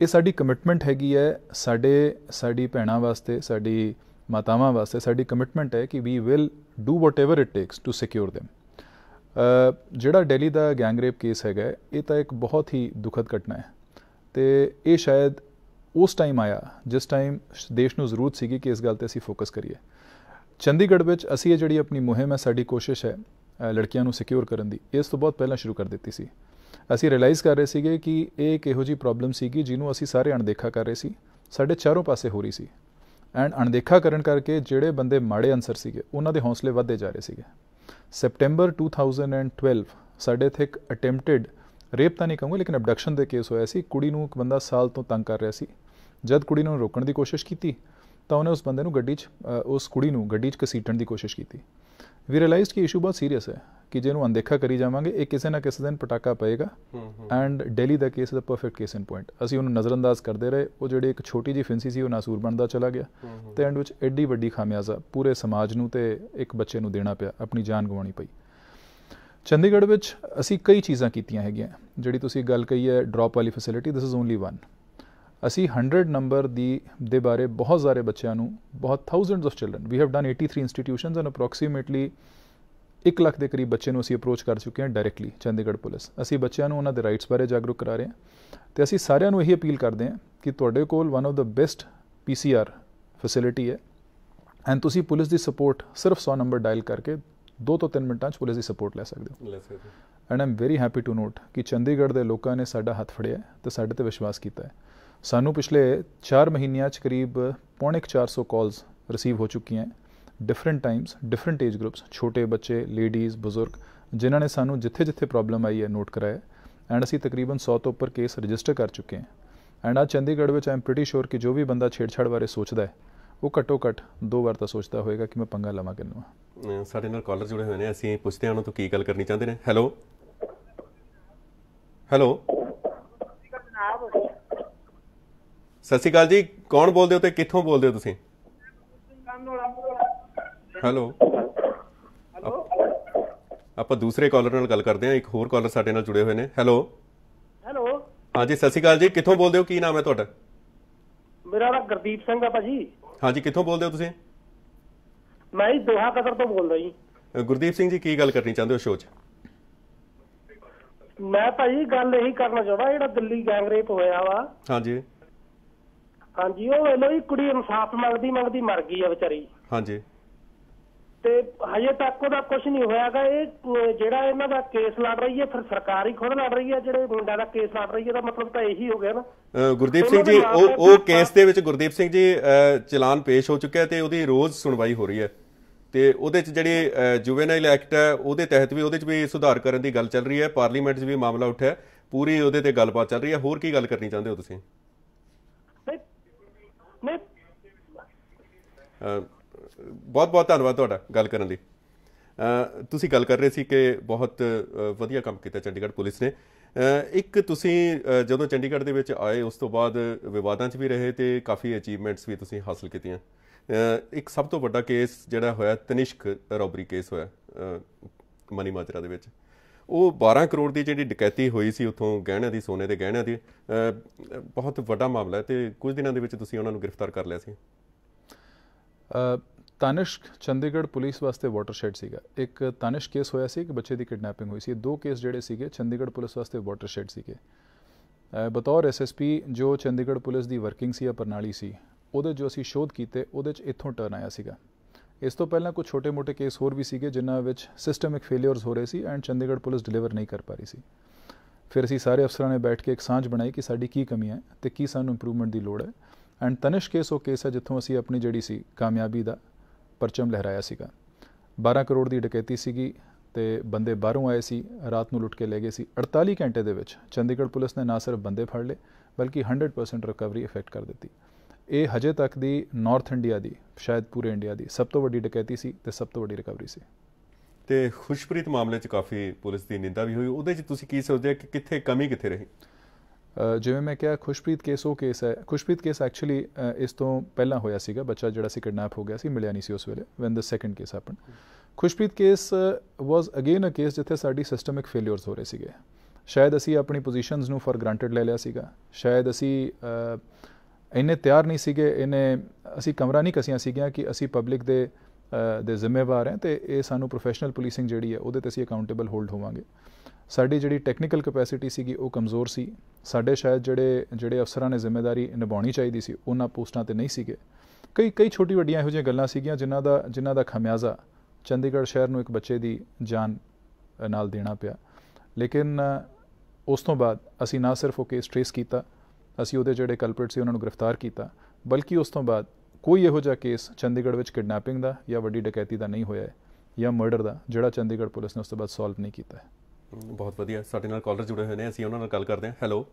ਇਹ ਸਾਡੀ ਕਮਿਟਮੈਂਟ ਹੈਗੀ ਹੈ ਸਾਡੇ ਸਾਡੀ ਭੈਣਾਂ ਵਾਸਤੇ ਸਾਡੀ ਮਾਤਾਵਾਂ ਵਾਸਤੇ ਸਾਡੀ ਕਮਿਟਮੈਂਟ ਹੈ ਕਿ we will do whatever it takes to secure them ਜਿਹੜਾ ਦਿੱਲੀ ਦਾ ਗੈਂਗ ਰੇਪ ਕੇਸ ਹੈਗਾ ਇਹ ਤਾਂ ਇੱਕ ਬਹੁਤ ਹੀ ਦੁਖਦ ਘਟਨਾ ਹੈ ਤੇ ਇਹ ਸ਼ਾਇਦ ਉਸ ਟਾਈਮ ਆਇਆ ਜਿਸ ਟਾਈਮ ਦੇਸ਼ ਨੂੰ ਜ਼ਰੂਰਤ ਸੀਗੀ ਕਿ ਇਸ ਗੱਲ ਤੇ ਅਸੀਂ ਫੋਕਸ ਕਰੀਏ ਚੰਡੀਗੜ੍ਹ ਵਿੱਚ ਅਸੀਂ ਇਹ ਜਿਹੜੀ ਆਪਣੀ ਮੁਹਿੰਮ ਹੈ ਸਾਡੀ ਕੋਸ਼ਿਸ਼ ਹੈ ਲੜਕੀਆਂ ਨੂੰ ਸਿਕਿਉਰ ਕਰਨ ਦੀ ਇਸ ਤੋਂ ਬਹੁਤ ਪਹਿਲਾਂ ਸ਼ੁਰੂ ਕਰ ਦਿੱਤੀ ਸੀ ਅਸੀਂ ਰਿਅਲਾਈਜ਼ ਕਰ ਰਹੇ ਸੀਗੇ ਕਿ ਇਹ ਇੱਕ ਇਹੋ ਜੀ ਪ੍ਰੋਬਲਮ ਸੀਗੀ ਜਿਹਨੂੰ ਅਸੀਂ ਸਾਰੇ ਅਣਦੇਖਾ ਕਰ ਰਹੇ ਸੀ ਸਾਡੇ ਚਾਰੋਂ ਪਾਸੇ ਹੋ ਰਹੀ ਸੀ ਐਂਡ ਅਣਦੇਖਾ ਕਰਨ ਕਰਕੇ ਜਿਹੜੇ ਬੰਦੇ ਮਾੜੇ ਅਨਸਰ ਸੀਗੇ ਉਹਨਾਂ ਦੇ ਹੌਸਲੇ ਵੱਧਦੇ ਜਾ ਰਹੇ ਸੀਗੇ ਸੈਪਟੈਂਬਰ 2012 ਸਾਡੇ ਇੱਥੇ ਇੱਕ ਅਟੈਂਪਟਡ ਰੇਪ ਤਾਂ ਨਹੀਂ ਕਹੂੰਗਾ ਲੇਕਿਨ ਅਬਡਕਸ਼ਨ ਦੇ ਕੇਸ ਹੋਇਆ ਸੀ ਕੁੜੀ ਨੂੰ ਇੱਕ ਬੰਦਾ ਸਾਲ ਤੋਂ ਤੰਗ ਕਰ ਰਿਹਾ ਸੀ ਜਦ ਕੁੜੀ ਨੂੰ ਰੋਕਣ ਦੀ ਕੋਸ਼ਿਸ਼ ਕੀਤੀ ਤਾਂ ਉਹਨੇ ਉਸ ਬੰਦੇ ਨੂੰ ਗੱਡੀ 'ਚ ਉਸ ਕੁੜੀ ਨੂੰ ਗੱਡੀ 'ਚ ਕਸੀਟਣ ਦੀ ਕੋਸ਼ਿਸ਼ ਕੀਤੀ ਵੀ ਰਿਅਲਾਈਜ਼ਡ ਕਿ ਇਸ਼ੂ ਬਹੁਤ ਸੀਰੀਅਸ ਹੈ ਕਿ ਜਿਹਨੂੰ ਅਣਦੇਖਾ ਕਰੀ ਜਾਵਾਂਗੇ ਇਹ ਕਿਸੇ ਨਾ ਕਿਸੇ ਦਿਨ ਪਟਾਕਾ ਪਏਗਾ ਐਂਡ ਦਿੱਲੀ ਦਾ case a perfect case in point ਅਸੀਂ ਉਹਨੂੰ ਨਜ਼ਰਅੰਦਾਜ਼ ਕਰਦੇ ਰਹੇ ਉਹ ਜਿਹੜੀ ਇੱਕ ਛੋਟੀ ਜੀ ਫਿੰਸੀ ਸੀ ਉਹ ਨਾਸੂਰ ਬਣਦਾ ਚਲਾ ਗਿਆ ਤੇ ਐਂਡ ਵਿੱਚ ਐਡੀ ਵੱਡੀ ਖਾਮਿਆਜ਼ਾ ਪੂਰੇ ਸਮਾਜ ਨੂੰ ਤੇ ਇੱਕ ਬੱਚੇ ਨੂੰ ਦੇਣਾ ਪਿਆ ਆਪਣੀ ਜਾਨ ਗਵਾਉਣੀ ਪਈ ਚੰਡੀਗੜ੍ਹ ਵਿੱਚ ਅਸੀਂ ਕਈ ਚੀਜ਼ਾਂ ਕੀਤੀਆਂ ਹੈਗੀਆਂ ਜਿਹੜੀ ਤੁਸੀਂ ਗੱਲ ਕਹੀ ਹੈ ਡ੍ਰੌਪ ਵਾਲੀ facility this is only one ਅਸੀਂ 100 ਨੰਬਰ ਦੀ ਦੇ ਬਾਰੇ ਬਹੁਤ ਸਾਰੇ ਬੱਚਿਆਂ ਨੂੰ ਬਹੁਤ thousands of children we have done 83 institutions and approximately 1 lakh ਦੇ ਕਰੀਬ ਬੱਚੇ ਨੂੰ ਅਸੀਂ ਅਪਰੋਚ ਕਰ ਚੁੱਕੇ ਹਾਂ ਡਾਇਰੈਕਟਲੀ ਚੰਡੀਗੜ੍ਹ ਪੁਲਿਸ ਅਸੀਂ ਬੱਚਿਆਂ ਨੂੰ ਉਹਨਾਂ ਦੇ ਰਾਈਟਸ ਬਾਰੇ ਜਾਗਰੂਕ ਕਰਾ ਰਹੇ ਹਾਂ ਤੇ ਅਸੀਂ ਸਾਰਿਆਂ ਨੂੰ ਇਹੀ ਅਪੀਲ ਕਰਦੇ ਹਾਂ ਕਿ ਤੁਹਾਡੇ ਕੋਲ one of the best PCR facility ਹੈ ਐਂਡ ਤੁਸੀਂ ਪੁਲਿਸ ਦੀ ਸਪੋਰਟ ਸਿਰਫ 100 ਨੰਬਰ ਡਾਇਲ ਕਰਕੇ 2 ਤੋਂ 3 ਮਿੰਟਾਂ 'ਚ ਪੁਲਿਸ ਦੀ ਸਪੋਰਟ ਲੈ ਸਕਦੇ ਹੋ ਲੈ ਸਕਦੇ and I'm very happy to note ਕਿ ਚੰਡੀਗੜ੍ਹ ਦੇ ਲੋਕਾਂ ਨੇ ਸਾਡਾ ਹੱਥ ਫੜਿਆ ਤੇ ਸਾਡੇ ਤੇ ਵਿਸ਼ਵਾਸ ਕੀਤਾ ਹੈ ਸਾਨੂੰ ਪਿਛਲੇ 4 ਮਹੀਨਿਆਂ 'ਚ ਕਰੀਬ 400 ਕਾਲਸ ਰਿਸੀਵ ਹੋ ਚੁੱਕੀਆਂ different times different age groups ਛੋਟੇ ਬੱਚੇ ਲੇਡੀਜ਼ ਬਜ਼ੁਰਗ ਜਿਨ੍ਹਾਂ ਨੇ ਸਾਨੂੰ ਜਿੱਥੇ-ਜਿੱਥੇ ਪ੍ਰੋਬਲਮ ਆਈ ਹੈ ਨੋਟ ਕਰਾਇਆ ਐਂਡ ਅਸੀਂ ਤਕਰੀਬਨ 100 ਤੋਂ ਉੱਪਰ ਕੇਸ ਰਜਿਸਟਰ ਕਰ ਚੁੱਕੇ ਹਾਂ ਐਂਡ ਆ ਚੰਡੀਗੜ੍ਹ ਵਿੱਚ ਆਮ ਪ੍ਰੀਟੀ ਸ਼ੋਰ ਕਿ ਜੋ ਵੀ ਬੰਦਾ ਛੇੜਛਾੜ ਬਾਰੇ ਸੋਚਦਾ ਹੈ ਉਹ ਘੱਟੋ ਘੱਟ ਦੋ ਵਾਰ ਤਾਂ ਸੋਚਦਾ ਹੋਵੇਗਾ ਕਿ ਮੈਂ ਪੰਗਾ ਲਵਾਂ ਕਿੰਨੂ ਸਾਡੇ ਨਾਲ ਕਾਲਰ ਜੁੜੇ ਹੋਏ ਨੇ ਅਸੀਂ ਪੁੱਛਦੇ ਹਾਂ ਉਹਨਾਂ ਤੋਂ ਕੀ ਗੱਲ ਕਰਨੀ ਚਾਹੁੰਦੇ ਨੇ ਹੈਲੋ ਹੈਲੋ ਸਤਿ ਸ਼੍ਰੀ ਅਕਾਲ ਜੀ ਕੌਣ ਬੋਲਦੇ ਹੋ ਤੇ ਕਿੱਥੋਂ ਬੋਲਦੇ ਹੋ ਤੁਸੀਂ ਹੈਲੋ ਆਪਾਂ ਦੂਸਰੇ ਕਾਲਰ ਨਾਲ ਗੱਲ ਕਰਦੇ ਹਾਂ ਇੱਕ ਹੋਰ ਕਾਲਰ ਸਾਡੇ ਨਾਲ ਜੁੜੇ ਹੋਏ ਨੇ ਹੈਲੋ ਹੈਲੋ ਹਾਂਜੀ ਸਤਿ ਸ਼੍ਰੀ ਅਕਾਲ ਜੀ ਕਿੱਥੋਂ ਬੋਲਦੇ ਹੋ ਕੀ ਨਾਮ ਹੈ ਤੁਹਾਡਾ ਮੇਰਾ ਨਾਮ ਗੁਰਦੀਪ ਸਿੰਘ ਆ ਭਾਜੀ ਹਾਂਜੀ ਕਿੱਥੋਂ ਬੋਲਦੇ ਹੋ ਤੁਸੀਂ ਮੈਂ ਹੀ ਦੋਹਾ ਕਦਰ ਤੋਂ ਬੋਲਦਾ ਜੀ ਗੁਰਦੀਪ ਸਿੰਘ ਜੀ ਕੀ ਗੱਲ ਕਰਨੀ ਚਾਹੁੰਦੇ ਹੋ ਸ਼ੋਅ 'ਚ ਮੈਂ ਭਾਜੀ ਗੱਲ ਇਹੀ ਕਰਨਾ ਚਾਹੁੰਦਾ ਜਿਹੜਾ ਦਿੱਲੀ ਗੈਂਗਰੇਪ ਹੋਇਆ ਵਾ ਹਾਂਜੀ ਹਾਂਜੀ ਉਹ ਵੇਲੇ ਹੀ ਕੁੜੀ ਇਨਸਾਫ ਮੰਗਦੀ ਮੰਗਦੀ ਮਰ ਗਈ ਆ ਵਿਚਾਰੀ ਹਾਂਜੀ ਤੇ ਹਜੇ ਤੱਕ ਉਹਦਾ ਕੁਝ ਨਹੀਂ ਹੋਇਆਗਾ ਇਹ ਜਿਹੜਾ ਇਹਨਾਂ ਦਾ ਕੇਸ ਲੜ ਰਹੀ ਹੈ ਫਿਰ ਸਰਕਾਰ ਹੀ ਖੁਦ ਲੜ ਰਹੀ ਹੈ ਜਿਹੜੇ ਮੁੰਡਾ ਦਾ ਕੇਸ ਲੜ ਰਹੀ ਹੈ ਦਾ ਮਤਲਬ ਤਾਂ ਇਹੀ ਹੋ ਗਿਆ ਨਾ ਗੁਰਦੀਪ ਸਿੰਘ ਜੀ ਉਹ ਉਹ ਕੇਸ ਦੇ ਵਿੱਚ ਗੁਰਦੀਪ ਸਿੰਘ ਜੀ ਚਲਾਨ ਪੇਸ਼ ਹੋ ਚੁੱਕਿਆ ਤੇ ਉਹਦੀ ਰੋਜ਼ ਸੁਣਵਾਈ ਹੋ ਰਹੀ ਹੈ ਤੇ ਉਹਦੇ ਚ ਜਿਹੜੇ ਜੁਵੇਨਾਈਲ ਐਕਟ ਹੈ ਉਹਦੇ ਤਹਿਤ ਵੀ ਉਹਦੇ ਚ ਵੀ ਸੁਧਾਰ ਕਰਨ ਦੀ ਗੱਲ ਚੱਲ ਰਹੀ ਹੈ ਪਾਰਲੀਮੈਂਟ 'ਚ ਵੀ ਮਾਮਲਾ ਉੱਠਿਆ ਪੂਰੀ ਉਹਦੇ ਤੇ ਗੱਲਬਾਤ ਚੱਲ ਰਹੀ ਹੈ ਹੋਰ ਕੀ ਗੱਲ ਕਰਨੀ ਚਾਹੁੰਦੇ ਹੋ ਤੁਸੀਂ ਬਹੁਤ ਬਹੁਤ ਧੰਨਵਾਦ ਤੁਹਾਡਾ ਗੱਲ ਕਰਨ ਲਈ ਤੁਸੀਂ ਗੱਲ ਕਰ ਰਹੇ ਸੀ ਕਿ ਬਹੁਤ ਵਧੀਆ ਕੰਮ ਕੀਤਾ ਚੰਡੀਗੜ੍ਹ ਪੁਲਿਸ ਨੇ ਇੱਕ ਤੁਸੀਂ ਜਦੋਂ ਚੰਡੀਗੜ੍ਹ ਦੇ ਵਿੱਚ ਆਏ ਉਸ ਤੋਂ ਬਾਅਦ ਵਿਵਾਦਾਂ 'ਚ ਵੀ ਰਹੇ ਤੇ ਕਾਫੀ ਅਚੀਵਮੈਂਟਸ ਵੀ ਤੁਸੀਂ ਹਾਸਲ ਕੀਤੀਆਂ ਇੱਕ ਸਭ ਤੋਂ ਵੱਡਾ ਕੇਸ ਜਿਹੜਾ ਹੋਇਆ ਤਨਿਸ਼ਕ ਰੌਬਰੀ ਕੇਸ ਹੋਇਆ ਮਨੀ ਮਾਜਰਾ ਦੇ ਵਿੱਚ ਉਹ 12 ਕਰੋੜ ਦੀ ਜਿਹੜੀ ਡਕੈਤੀ ਹੋਈ ਸੀ ਉਥੋਂ ਗਹਿਣਿਆਂ ਦੀ ਸੋਨੇ ਦੇ ਗਹਿਣਿਆਂ ਦੀ ਬਹੁਤ ਵੱਡਾ ਮਾਮਲਾ ਹੈ ਤੇ ਕੁਝ ਦਿਨਾਂ ਦੇ ਵਿੱਚ ਤੁਸੀਂ ਉਹਨਾਂ ਨੂੰ ਗ੍ਰਿਫਤਾਰ ਕਰ ਲਿਆ ਸੀ ਤਨਿਸ਼ਕ ਚੰਡੀਗੜ੍ਹ ਪੁਲਿਸ ਵਾਸਤੇ ਵਾਟਰਸ਼ੈਡ ਸੀਗਾ ਇੱਕ ਤਨਿਸ਼ ਕੇਸ ਹੋਇਆ ਸੀ ਕਿ ਬੱਚੇ ਦੀ ਕਿਡਨੈਪਿੰਗ ਹੋਈ ਸੀ ਦੋ ਕੇਸ ਜਿਹੜੇ ਸੀਗੇ ਚੰਡੀਗੜ੍ਹ ਪੁਲਿਸ ਵਾਸਤੇ ਵਾਟਰਸ਼ੈਡ ਸੀਗੇ ਬਤੌਰ ਐਸਐਸਪੀ ਜੋ ਚੰਡੀਗੜ੍ਹ ਪੁਲਿਸ ਦੀ ਵਰਕਿੰਗ ਸੀ ਆ ਪ੍ਰਣਾਲੀ ਸੀ ਉਹਦੇ ਜੋ ਅਸੀਂ ਸ਼ੋਧ ਕੀਤੇ ਉਹਦੇ ਚ ਇੱਥੋਂ ਟਰਨ ਆਇਆ ਸੀਗਾ ਇਸ ਤੋਂ ਪਹਿਲਾਂ ਕੁਝ ਛੋਟੇ-ਮੋਟੇ ਕੇਸ ਹੋਰ ਵੀ ਸੀਗੇ ਜਿਨ੍ਹਾਂ ਵਿੱਚ ਸਿਸਟਮਿਕ ਫੇਲਿਅਰਸ ਹੋ ਰਹੇ ਸੀ ਐਂਡ ਚੰਡੀਗੜ੍ਹ ਪੁਲਿਸ ਡਿਲੀਵਰ ਨਹੀਂ ਕਰ ਪਾ ਰਹੀ ਸੀ ਫਿਰ ਅਸੀਂ ਸਾਰੇ ਅਫਸਰਾਂ ਨੇ ਬੈਠ ਕੇ ਇੱਕ ਸਾਂਝ ਬਣਾਈ ਕਿ ਸਾਡੀ ਕੀ ਕਮੀਆਂ ਹੈ ਤੇ ਕੀ ਸਾਨੂੰ ਇੰਪਰੂਵਮੈਂਟ ਦੀ ਲੋੜ ਹੈ ਐਂਡ ਤਨਿਸ਼ ਕੇਸ ਉਹ ਕੇਸ ਹੈ ਜਿੱਥੋਂ ਅਸੀਂ ਆਪਣੀ ਜਿਹੜੀ ਸੀ ਕਾਮਯਾਬੀ ਦਾ ਪਰਚਮ ਲਹਿਰਾਇਆ ਸੀਗਾ 12 ਕਰੋੜ ਦੀ ਡਕੈਤੀ ਸੀਗੀ ਤੇ ਬੰਦੇ ਬਾਹਰੋਂ ਆਏ ਸੀ ਰਾਤ ਨੂੰ ਲੁੱਟ ਕੇ ਲੈ ਗਏ ਸੀ 48 ਘੰਟੇ ਦੇ ਵਿੱਚ ਚੰਡੀਗੜ੍ਹ ਪੁਲਿਸ ਨੇ ਨਾ ਸਿਰਫ ਬੰਦੇ ਫੜ ਲਏ ਬਲਕਿ 100% ਰਿਕਵਰੀ ਇਫੈਕਟ ਕਰ ਦਿੱਤੀ ਇਹ ਹਜੇ ਤੱਕ ਦੀ ਨਾਰਥ ਇੰਡੀਆ ਦੀ ਸ਼ਾਇਦ ਪੂਰੇ ਇੰਡੀਆ ਦੀ ਸਭ ਤੋਂ ਵੱਡੀ ਡਕੈਤੀ ਸੀ ਤੇ ਸਭ ਤੋਂ ਵੱਡੀ ਰਿਕਵਰੀ ਸੀ ਤੇ ਖੁਸ਼ਪ੍ਰੀਤ ਮਾਮਲੇ 'ਚ ਕਾਫੀ ਪੁਲਿਸ ਦੀ ਨਿੰਦਾ ਵੀ ਹੋਈ ਉਹਦੇ 'ਚ ਤੁਸੀਂ ਕੀ ਸੋਚਦੇ ਹੋ ਕਿ ਕਿੱਥੇ ਕਮੀ ਕਿੱਥੇ ਰਹੀ ਜਿਵੇਂ ਮੈਂ ਕਿਹਾ ਖੁਸ਼ਪ੍ਰੀਤ ਕੇਸ ਉਹ ਕੇਸ ਹੈ ਖੁਸ਼ਪ੍ਰੀਤ ਕੇਸ ਐਕਚੁਅਲੀ ਇਸ ਤੋਂ ਪਹਿਲਾਂ ਹੋਇਆ ਸੀਗਾ ਬੱਚਾ ਜਿਹੜਾ ਸੀ ਕਿਡਨੈਪ ਹੋ ਗਿਆ ਸੀ ਮਿਲਿਆ ਨਹੀਂ ਸੀ ਉਸ ਵੇਲੇ when the second case happen Khushpreet case was again a case ਜਿੱਥੇ ਸਾਡੀ ਸਿਸਟਮਿਕ ਫੇਲਿਅਰਸ ਹੋ ਰਹੇ ਸੀਗੇ ਸ਼ਾਇਦ ਅਸੀਂ ਆਪਣੀ ਪੋਜੀਸ਼ਨਸ ਨੂੰ ਫਾਰ ਗ੍ਰਾਂਟਡ ਲੈ ਲਿਆ ਸੀਗਾ ਸ਼ਾਇਦ ਅਸੀਂ ਇੰਨੇ ਤਿਆਰ ਨਹੀਂ ਸੀਗੇ ਇਹਨੇ ਅਸੀਂ ਕਮਰਾ ਨਹੀਂ ਕਸੀਆਂ ਸੀਗੀਆਂ ਕਿ ਅਸੀਂ ਪਬਲਿਕ ਦੇ ਦੇ ਜ਼ਿੰਮੇਵਾਰ ਹਾਂ ਤੇ ਇਹ ਸਾਨੂੰ ਪ੍ਰੋਫੈਸ਼ਨਲ ਪੁਲਿਸਿੰਗ ਜਿਹੜੀ ਹੈ ਉਹਦੇ ਤੇ ਅਸੀਂ ਅਕਾਊਂਟੇਬਲ ਹੋਲਡ ਹੋਵਾਂਗੇ ਸਾਡੀ ਜਿਹੜੀ ਟੈਕਨੀਕਲ ਕਪੈਸਿਟੀ ਸੀਗੀ ਉਹ ਕਮਜ਼ੋਰ ਸੀ ਸਾਡੇ ਸ਼ਾਇਦ ਜਿਹੜੇ ਜਿਹੜੇ ਅਫਸਰਾਂ ਨੇ ਜ਼ਿੰਮੇਵਾਰੀ ਨਿਭਾਉਣੀ ਚਾਹੀਦੀ ਸੀ ਉਹਨਾਂ ਪੋਸਟਾਂ ਤੇ ਨਹੀਂ ਸੀਗੇ ਕਈ ਕਈ ਛੋਟੀ ਵੱਡੀਆਂ ਇਹੋ ਜਿਹੀਆਂ ਗੱਲਾਂ ਸੀਗੀਆਂ ਜਿਨ੍ਹਾਂ ਦਾ ਜਿਨ੍ਹਾਂ ਦਾ ਖਮਿਆਜ਼ਾ ਚੰਡੀਗੜ੍ਹ ਸ਼ਹਿਰ ਨੂੰ ਇੱਕ ਬੱਚੇ ਦੀ ਜਾਨ ਨਾਲ ਦੇਣਾ ਪਿਆ ਲੇਕਿਨ ਉਸ ਤੋਂ ਬਾਅਦ ਅਸੀਂ ਨਾ ਸਿਰਫ ਉਹ ਕੇਸ ਟ੍ਰੇਸ ਕੀਤਾ ਅਸੀਂ ਉਹਦੇ ਜਿਹੜੇ ਕਲਪਰਟ ਸੀ ਉਹਨਾਂ ਨੂੰ ਗ੍ਰਿਫਤਾਰ ਕੀਤਾ ਬਲਕਿ ਉਸ ਤੋਂ ਬਾਅਦ ਕੋਈ ਇਹੋ ਜਿਹਾ ਕੇਸ ਚੰਡੀਗੜ੍ਹ ਵਿੱਚ ਕਿਡਨੈਪਿੰਗ ਦਾ ਜਾਂ ਵੱਡੀ ਡਕੈਤੀ ਦਾ ਨਹੀਂ ਹੋਇਆ ਹੈ ਜਾਂ ਮਰਡਰ ਦਾ ਜਿਹੜਾ ਚੰਡੀਗੜ੍ਹ ਪੁਲਿਸ ਨੇ ਉਸ ਤੋਂ ਬਾਅਦ ਸੋਲਵ ਨਹੀਂ ਕੀਤਾ ਹੈ ਬਹੁਤ ਵਧੀਆ ਸਾਡੇ ਨਾਲ ਕਾਲਰ ਜੁੜੇ ਹੋਏ ਨੇ ਅਸੀਂ ਉਹਨਾਂ ਨਾਲ ਗੱਲ ਕਰਦੇ ਹਾਂ ਹੈਲੋ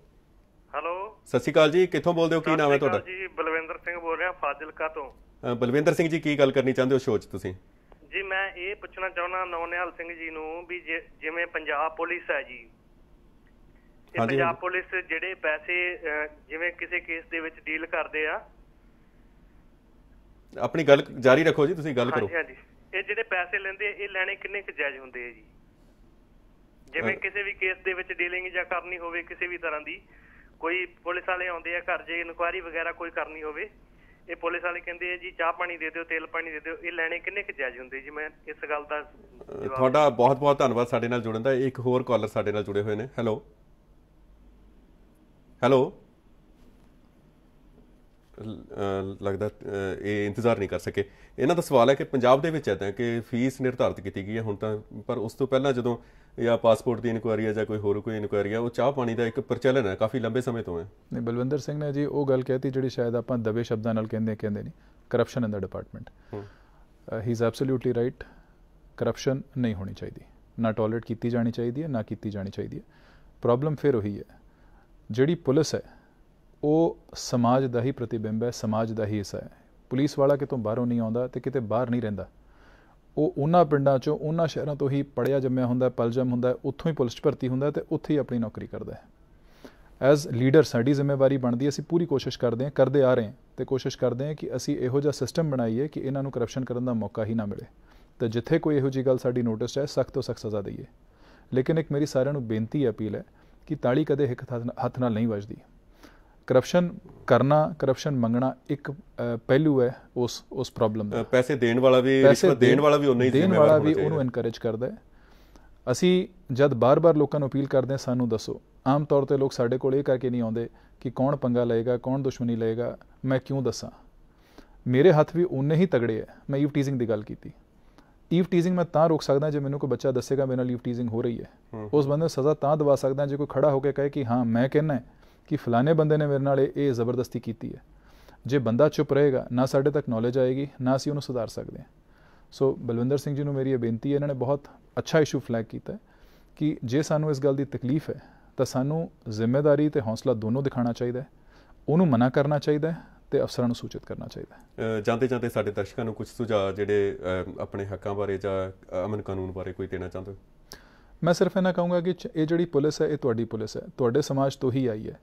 ਹੈਲੋ ਸਤਿ ਸ਼੍ਰੀ ਅਕਾਲ ਜੀ ਕਿੱਥੋਂ ਬੋਲਦੇ ਹੋ ਕੀ ਨਾਮ ਹੈ ਤੁਹਾਡਾ ਜੀ ਬਲਵਿੰਦਰ ਸਿੰਘ ਬੋਲ ਰਿਹਾ ਫਾਜ਼ਿਲਕਾ ਤੋਂ ਬਲਵਿੰਦਰ ਸਿੰਘ ਜੀ ਕੀ ਗੱਲ ਕਰਨੀ ਚਾਹੁੰਦੇ ਹੋ ਸ਼ੋਅ 'ਚ ਤੁਸੀਂ ਜੀ ਮੈਂ ਇਹ ਪੁੱਛਣਾ ਚਾਹੁੰਦਾ ਨੌਨਿਹਾਲ ਸਿੰਘ ਜੀ ਨੂੰ ਵੀ ਜਿਵੇਂ ਪੰਜਾਬ ਪੁਲਿਸ ਹੈ ਜੀ ਪੰਜਾਬ ਪੁਲਿਸ ਜਿਹੜੇ ਪੈਸੇ ਜਿਵੇਂ ਕਿਸੇ ਕੇਸ ਦੇ ਵਿੱਚ ਡੀਲ ਕਰਦੇ ਆ ਆਪਣੀ ਗੱਲ ਜਾਰੀ ਰੱਖੋ ਜੀ ਤੁਸੀਂ ਗੱਲ ਕਰੋ ਹਾਂਜੀ ਹਾਂਜੀ ਇਹ ਜਿਹੜੇ ਪੈਸੇ ਲੈਂਦੇ ਇਹ ਲੈਣੇ ਕਿੰਨੇ ਕੁ ਜਾਇਜ਼ ਹੁੰਦੇ ਆ ਜੀ ਜਿਵੇਂ ਕਿਸੇ ਵੀ ਕੇਸ ਦੇ ਵਿੱਚ ਡੀਲਿੰਗ ਜਾਂ ਕਰਨੀ ਹੋਵੇ ਕਿਸੇ ਵੀ ਤਰ੍ਹਾਂ ਦੀ ਕੋਈ ਪੁਲਿਸ ਵਾਲੇ ਆਉਂਦੇ ਆ ਘਰ ਜੇ ਇਨਕੁਆਇਰੀ ਵਗੈਰਾ ਕੋਈ ਕਰਨੀ ਹੋਵੇ ਇਹ ਪੁਲਿਸ ਵਾਲੇ ਕਹਿੰਦੇ ਆ ਜੀ ਚਾਹ ਪਾਣੀ ਦੇ ਦਿਓ ਤੇਲ ਪਾਣੀ ਦੇ ਦਿਓ ਇਹ ਲੈਣੇ ਕਿੰਨੇ ਕਿ ਜਾਇਜ਼ ਹੁੰਦੇ ਜੀ ਮੈਂ ਇਸ ਗੱਲ ਦਾ ਤੁਹਾਡਾ ਬਹੁਤ ਬਹੁਤ ਧੰਨਵਾਦ ਸਾਡੇ ਨਾਲ ਜੁੜਨ ਦਾ ਇੱਕ ਹੋਰ ਕਾਲਰ ਸਾਡੇ ਨਾਲ ਜੁੜੇ ਹੋਏ ਨੇ ਹੈਲੋ ਹੈਲੋ ਲੱਗਦਾ ਇਹ ਇੰਤਜ਼ਾਰ ਨਹੀਂ ਕਰ ਸਕੇ ਇਹਨਾਂ ਦਾ ਸਵਾਲ ਹੈ ਕਿ ਪੰਜਾਬ ਦੇ ਵਿੱਚ ਐਦਾਂ ਕਿ ਫੀਸ ਨਿਰਧਾਰਿਤ ਕੀਤੀ ਗਈ ਹੈ ਹੁਣ ਤਾਂ ਪਰ ਉਸ ਤੋਂ ਪਹਿਲਾਂ ਜਦੋਂ ਜਾਂ ਪਾਸਪੋਰਟ ਦੀ ਇਨਕੁਆਇਰੀ ਹੈ ਜਾਂ ਕੋਈ ਹੋਰ ਕੋਈ ਇਨਕੁਆਇਰੀ ਹੈ ਉਹ ਚਾਹ ਪਾਣੀ ਦਾ ਇੱਕ ਪ੍ਰਚਲਨ ਹੈ ਕਾਫੀ ਲੰਬੇ ਸਮੇਂ ਤੋਂ ਹੈ ਨਹੀਂ ਬਲਵਿੰਦਰ ਸਿੰਘ ਨੇ ਜੀ ਉਹ ਗੱਲ ਕਹਿਤੀ ਜਿਹੜੀ ਸ਼ਾਇਦ ਆਪਾਂ ਦਵੇ ਸ਼ਬਦਾਂ ਨਾਲ ਕਹਿੰਦੇ ਕਹਿੰਦੇ ਨਹੀਂ corruption in the department he is absolutely right corruption ਨਹੀਂ ਹੋਣੀ ਚਾਹੀਦੀ ਨਾ ਟੋਲਰੇਟ ਕੀਤੀ ਜਾਣੀ ਚਾਹੀਦੀ ਹੈ ਨਾ ਕੀਤੀ ਜਾਣੀ ਚਾਹੀਦੀ ਹੈ ਪ੍ਰੋਬਲਮ ਫਿਰ ਉਹੀ ਹੈ ਜਿਹੜੀ ਪੁਲਿਸ ਹੈ ਉਹ ਸਮਾਜ ਦਾ ਹੀ ਪ੍ਰਤੀਬਿੰਬ ਹੈ ਸਮਾਜ ਦਾ ਹੀ ਹਿੱਸਾ ਹੈ ਪੁਲਿਸ ਵਾਲਾ ਕਿਤੋਂ ਬਾਹਰੋਂ ਨਹੀਂ ਆਉਂਦਾ ਤੇ ਕਿਤੇ ਬਾਹਰ ਨਹੀਂ ਰਹਿੰਦਾ ਉਹ ਉਹਨਾਂ ਪਿੰਡਾਂ ਚੋਂ ਉਹਨਾਂ ਸ਼ਹਿਰਾਂ ਤੋਂ ਹੀ ਪੜਿਆ ਜੰਮਿਆ ਹੁੰਦਾ ਪਲਜਮ ਹੁੰਦਾ ਉੱਥੋਂ ਹੀ ਪੁਲਿਸ ਭਰਤੀ ਹੁੰਦਾ ਤੇ ਉੱਥੇ ਹੀ ਆਪਣੀ ਨੌਕਰੀ ਕਰਦਾ ਹੈ ਐਜ਼ ਲੀਡਰ ਸਾਡੀ ਜ਼ਿੰਮੇਵਾਰੀ ਬਣਦੀ ਹੈ ਅਸੀਂ ਪੂਰੀ ਕੋਸ਼ਿਸ਼ ਕਰਦੇ ਹਾਂ ਕਰਦੇ ਆ ਰਹੇ ਹਾਂ ਤੇ ਕੋਸ਼ਿਸ਼ ਕਰਦੇ ਹਾਂ ਕਿ ਅਸੀਂ ਇਹੋ ਜਿਹਾ ਸਿਸਟਮ ਬਣਾਈਏ ਕਿ ਇਹਨਾਂ ਨੂੰ ਕਰਪਸ਼ਨ ਕਰਨ ਦਾ ਮੌਕਾ ਹੀ ਨਾ ਮਿਲੇ ਤੇ ਜਿੱਥੇ ਕੋਈ ਇਹੋ ਜੀ ਗੱਲ ਸਾਡੀ ਨੋਟਿਸ ਹੈ ਸਖਤ ਤੋਂ ਸਖਤ ਸਜ਼ਾ ਦਈਏ ਲੇਕਿਨ ਇੱਕ ਮੇਰੀ ਸਾਰਿਆਂ ਨੂੰ ਬੇਨਤੀ ਹੈ ਅਪੀਲ ਹੈ ਕਿ ਤਾਲੀ ਕਦੇ ਇੱਕ ਹੱਥ ਨਾਲ ਨਹੀਂ ਵੱਜਦੀ ਕਰਪਸ਼ਨ ਕਰਨਾ ਕਰਪਸ਼ਨ ਮੰਗਣਾ ਇੱਕ ਪਹਿਲੂ ਹੈ ਉਸ ਉਸ ਪ੍ਰੋਬਲਮ ਦਾ ਪੈਸੇ ਦੇਣ ਵਾਲਾ ਵੀ ਰਿਸ਼ਵਤ ਦੇਣ ਵਾਲਾ ਵੀ ਉਨਾ ਹੀ ਦੇਣ ਵਾਲਾ ਵੀ ਉਹਨੂੰ ਐਨਕਰੇਜ ਕਰਦਾ ਹੈ ਅਸੀਂ ਜਦ ਬਾਰ-ਬਾਰ ਲੋਕਾਂ ਨੂੰ ਅਪੀਲ ਕਰਦੇ ਹਾਂ ਸਾਨੂੰ ਦੱਸੋ ਆਮ ਤੌਰ ਤੇ ਲੋਕ ਸਾਡੇ ਕੋਲ ਇਹ ਕਰਕੇ ਨਹੀਂ ਆਉਂਦੇ ਕਿ ਕੌਣ ਪੰਗਾ ਲਏਗਾ ਕੌਣ ਦੁਸ਼ਮਣੀ ਲਏਗਾ ਮੈਂ ਕਿਉਂ ਦੱਸਾਂ ਮੇਰੇ ਹੱਥ ਵੀ ਉਨੇ ਹੀ ਤਗੜੇ ਹੈ ਮੈਂ ਈਵ ਟੀਜ਼ਿੰਗ ਦੀ ਗੱਲ ਕੀਤੀ ਈਵ ਟੀਜ਼ਿੰਗ ਮੈਂ ਤਾਂ ਰੋਕ ਸਕਦਾ ਜੇ ਮੈਨੂੰ ਕੋਈ ਬੱਚਾ ਦੱਸੇਗਾ ਮੇਰੇ ਨਾਲ ਈਵ ਟੀਜ਼ਿੰਗ ਹੋ ਰਹੀ ਹੈ ਉਸ ਬੰਦੇ ਨੂੰ ਸਜ਼ਾ ਤਾਂ ਦਵਾ ਸਕਦਾ ਜੇ ਕੋਈ ਖੜਾ ਹੋ ਕੇ ਕਹੇ ਕਿ ਹਾਂ ਮੈਂ ਕਹਿਣਾ ਹੈ ਕਿ ਫਲਾਣੇ ਬੰਦੇ ਨੇ ਮੇਰੇ ਨਾਲ ਇਹ ਜ਼ਬਰਦਸਤੀ ਕੀਤੀ ਹੈ ਜੇ ਬੰਦਾ ਚੁੱਪ ਰਹੇਗਾ ਨਾ ਸਾਡੇ ਤੱਕ ਨੌਲੇਜ ਆਏਗੀ ਨਾ ਅਸੀਂ ਉਹਨੂੰ ਸੁਧਾਰ ਸਕਦੇ ਹਾਂ ਸੋ ਬਲਵਿੰਦਰ ਸਿੰਘ ਜੀ ਨੂੰ ਮੇਰੀ ਇਹ ਬੇਨਤੀ ਹੈ ਇਹਨਾਂ ਨੇ ਬਹੁਤ ਅੱਛਾ ਇਸ਼ੂ ਫਲੈਗ ਕੀਤਾ ਕਿ ਜੇ ਸਾਨੂੰ ਇਸ ਗੱਲ ਦੀ ਤਕਲੀਫ ਹੈ ਤਾਂ ਸਾਨੂੰ ਜ਼ਿੰਮੇਵਾਰੀ ਤੇ ਹੌਸਲਾ ਦੋਨੋਂ ਦਿਖਾਉਣਾ ਚਾਹੀਦਾ ਹੈ ਉਹਨੂੰ ਮਨਾ ਕਰਨਾ ਚਾਹੀਦਾ ਹੈ ਤੇ ਅਫਸਰਾਂ ਨੂੰ ਸੂਚਿਤ ਕਰਨਾ ਚਾਹੀਦਾ ਹੈ ਜਾਂਦੇ ਜਾਂਦੇ ਸਾਡੇ ਦਰਸ਼ਕਾਂ ਨੂੰ ਕੁਝ ਸੁਝਾਅ ਜਿਹੜੇ ਆਪਣੇ ਹੱਕਾਂ ਬਾਰੇ ਜਾਂ ਅਮਨ ਕਾਨੂੰਨ ਬਾਰੇ ਕੋਈ ਦੇਣਾ ਚਾਹੁੰਦੇ ਹੋ ਮੈਂ ਸਿਰਫ ਇਹਨਾਂ ਕਹੂੰਗਾ ਕਿ ਇਹ ਜਿਹੜੀ ਪੁਲਿਸ ਹੈ ਇਹ ਤੁਹਾਡੀ ਪੁਲਿਸ ਹੈ ਤੁਹਾਡੇ ਸਮਾਜ ਤੋਂ ਹੀ ਆਈ ਹੈ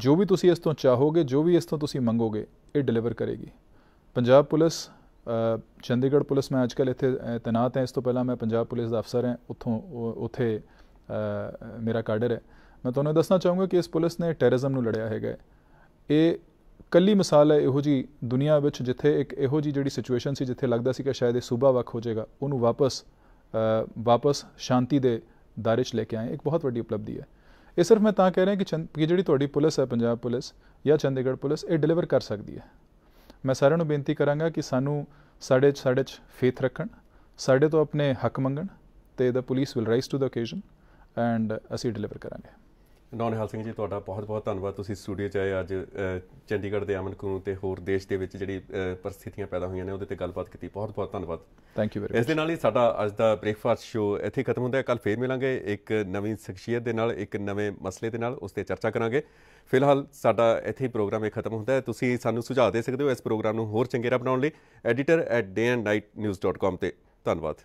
ਜੋ ਵੀ ਤੁਸੀਂ ਇਸ ਤੋਂ ਚਾਹੋਗੇ ਜੋ ਵੀ ਇਸ ਤੋਂ ਤੁਸੀਂ ਮੰਗੋਗੇ ਇਹ ਡਿਲੀਵਰ ਕਰੇਗੀ ਪੰਜਾਬ ਪੁਲਿਸ ਚੰਡੀਗੜ੍ਹ ਪੁਲਿਸ ਮੈਂ ਅੱਜਕੱਲ ਇੱਥੇ ਤਨਾਤ ਹੈ ਇਸ ਤੋਂ ਪਹਿਲਾਂ ਮੈਂ ਪੰਜਾਬ ਪੁਲਿਸ ਦਾ ਅਫਸਰ ਹਾਂ ਉੱਥੋਂ ਉੱਥੇ ਮੇਰਾ ਕਾਡਰ ਹੈ ਮੈਂ ਤੁਹਾਨੂੰ ਦੱਸਣਾ ਚਾਹੂੰਗਾ ਕਿ ਇਸ ਪੁਲਿਸ ਨੇ ਟੈਰਰਿਜ਼ਮ ਨੂੰ ਲੜਿਆ ਹੈਗਾ ਇਹ ਕੱਲੀ ਮਿਸਾਲ ਹੈ ਇਹੋ ਜੀ ਦੁਨੀਆ ਵਿੱਚ ਜਿੱਥੇ ਇੱਕ ਇਹੋ ਜੀ ਜਿਹੜੀ ਸਿਚੁਏਸ਼ਨ ਸੀ ਜਿੱਥੇ ਲੱਗਦਾ ਸੀ ਕਿ ਸ਼ਾਇਦ ਇਹ ਸੂਬਾ ਵੱਖ ਹੋ ਜਾਏਗਾ ਉਹਨੂੰ ਵਾਪਸ ਵਾਪਸ ਸ਼ਾਂਤੀ ਦੇ ਦਾਇਰੇ ਲੈ ਕੇ ਆਏ ਇੱਕ ਬਹੁਤ ਵੱਡੀ ਉਪਲਬਧੀ ਹੈ ਇਹ ਸਿਰਫ ਮੈਂ ਤਾਂ ਕਹਿ ਰਿਹਾ ਕਿ ਕਿ ਜਿਹੜੀ ਤੁਹਾਡੀ ਪੁਲਿਸ ਹੈ ਪੰਜਾਬ ਪੁਲਿਸ ਜਾਂ ਚੰਡੀਗੜ੍ਹ ਪੁਲਿਸ ਇਹ ਡਿਲੀਵਰ ਕਰ ਸਕਦੀ ਹੈ ਮੈਂ ਸਾਰਿਆਂ ਨੂੰ ਬੇਨਤੀ ਕਰਾਂਗਾ ਕਿ ਸਾਨੂੰ ਸਾਡੇ ਸਾਡੇ ਚ ਫੇਥ ਰੱਖਣ ਸਾਡੇ ਤੋਂ ਆਪਣੇ ਹੱਕ ਮੰਗਣ ਤੇ the police will rise to the occasion and ਅਸੀਂ ਡਿਲੀਵਰ ਕਰਾਂਗੇ ਨੌਨਿਹਾਲ ਸਿੰਘ ਜੀ ਤੁਹਾਡਾ ਬਹੁਤ-ਬਹੁਤ ਧੰਨਵਾਦ ਤੁਸੀਂ ਸਟੂਡੀਓ 'ਚ ਆਏ ਅੱਜ ਚੰਡੀਗੜ੍ਹ ਦੇ ਅਮਨ ਕੂਨ ਤੇ ਹੋਰ ਦੇਸ਼ ਦੇ ਵਿੱਚ ਜਿਹੜੀ ਪਰਿਸਥਿਤੀਆਂ ਪੈਦਾ ਹੋਈਆਂ ਨੇ ਉਹਦੇ ਤੇ ਗੱਲਬਾਤ ਕੀਤੀ ਬਹੁਤ-ਬਹੁਤ ਧੰਨਵਾਦ ਥੈਂਕ ਯੂ ਵੈਰੀ ਮਚ ਇਸ ਦੇ ਨਾਲ ਹੀ ਸਾਡਾ ਅੱਜ ਦਾ ਬ੍ਰੇਕਫਾਸਟ ਸ਼ੋ ਇੱਥੇ ਖਤਮ ਹੁੰਦਾ ਹੈ ਕੱਲ ਫੇਰ ਮਿਲਾਂਗੇ ਇੱਕ ਨਵੀਂ ਸ਼ਖਸੀਅਤ ਦੇ ਨਾਲ ਇੱਕ ਨਵੇਂ ਮਸਲੇ ਦੇ ਨਾਲ ਉਸ ਤੇ ਚਰਚਾ ਕਰਾਂਗੇ ਫਿਲਹਾਲ ਸਾਡਾ ਇੱਥੇ ਹੀ ਪ੍ਰੋਗਰਾਮ ਇਹ ਖਤਮ ਹੁੰਦਾ ਹੈ ਤੁਸੀਂ ਸਾਨੂੰ ਸੁਝਾਅ ਦੇ ਸਕਦੇ ਹੋ ਇਸ ਪ੍ਰੋਗਰਾਮ ਨੂੰ ਹੋਰ ਚੰਗੇਰਾ ਬਣਾਉਣ ਲਈ editor@dayandnightnews.com ਤੇ ਧੰਨਵਾਦ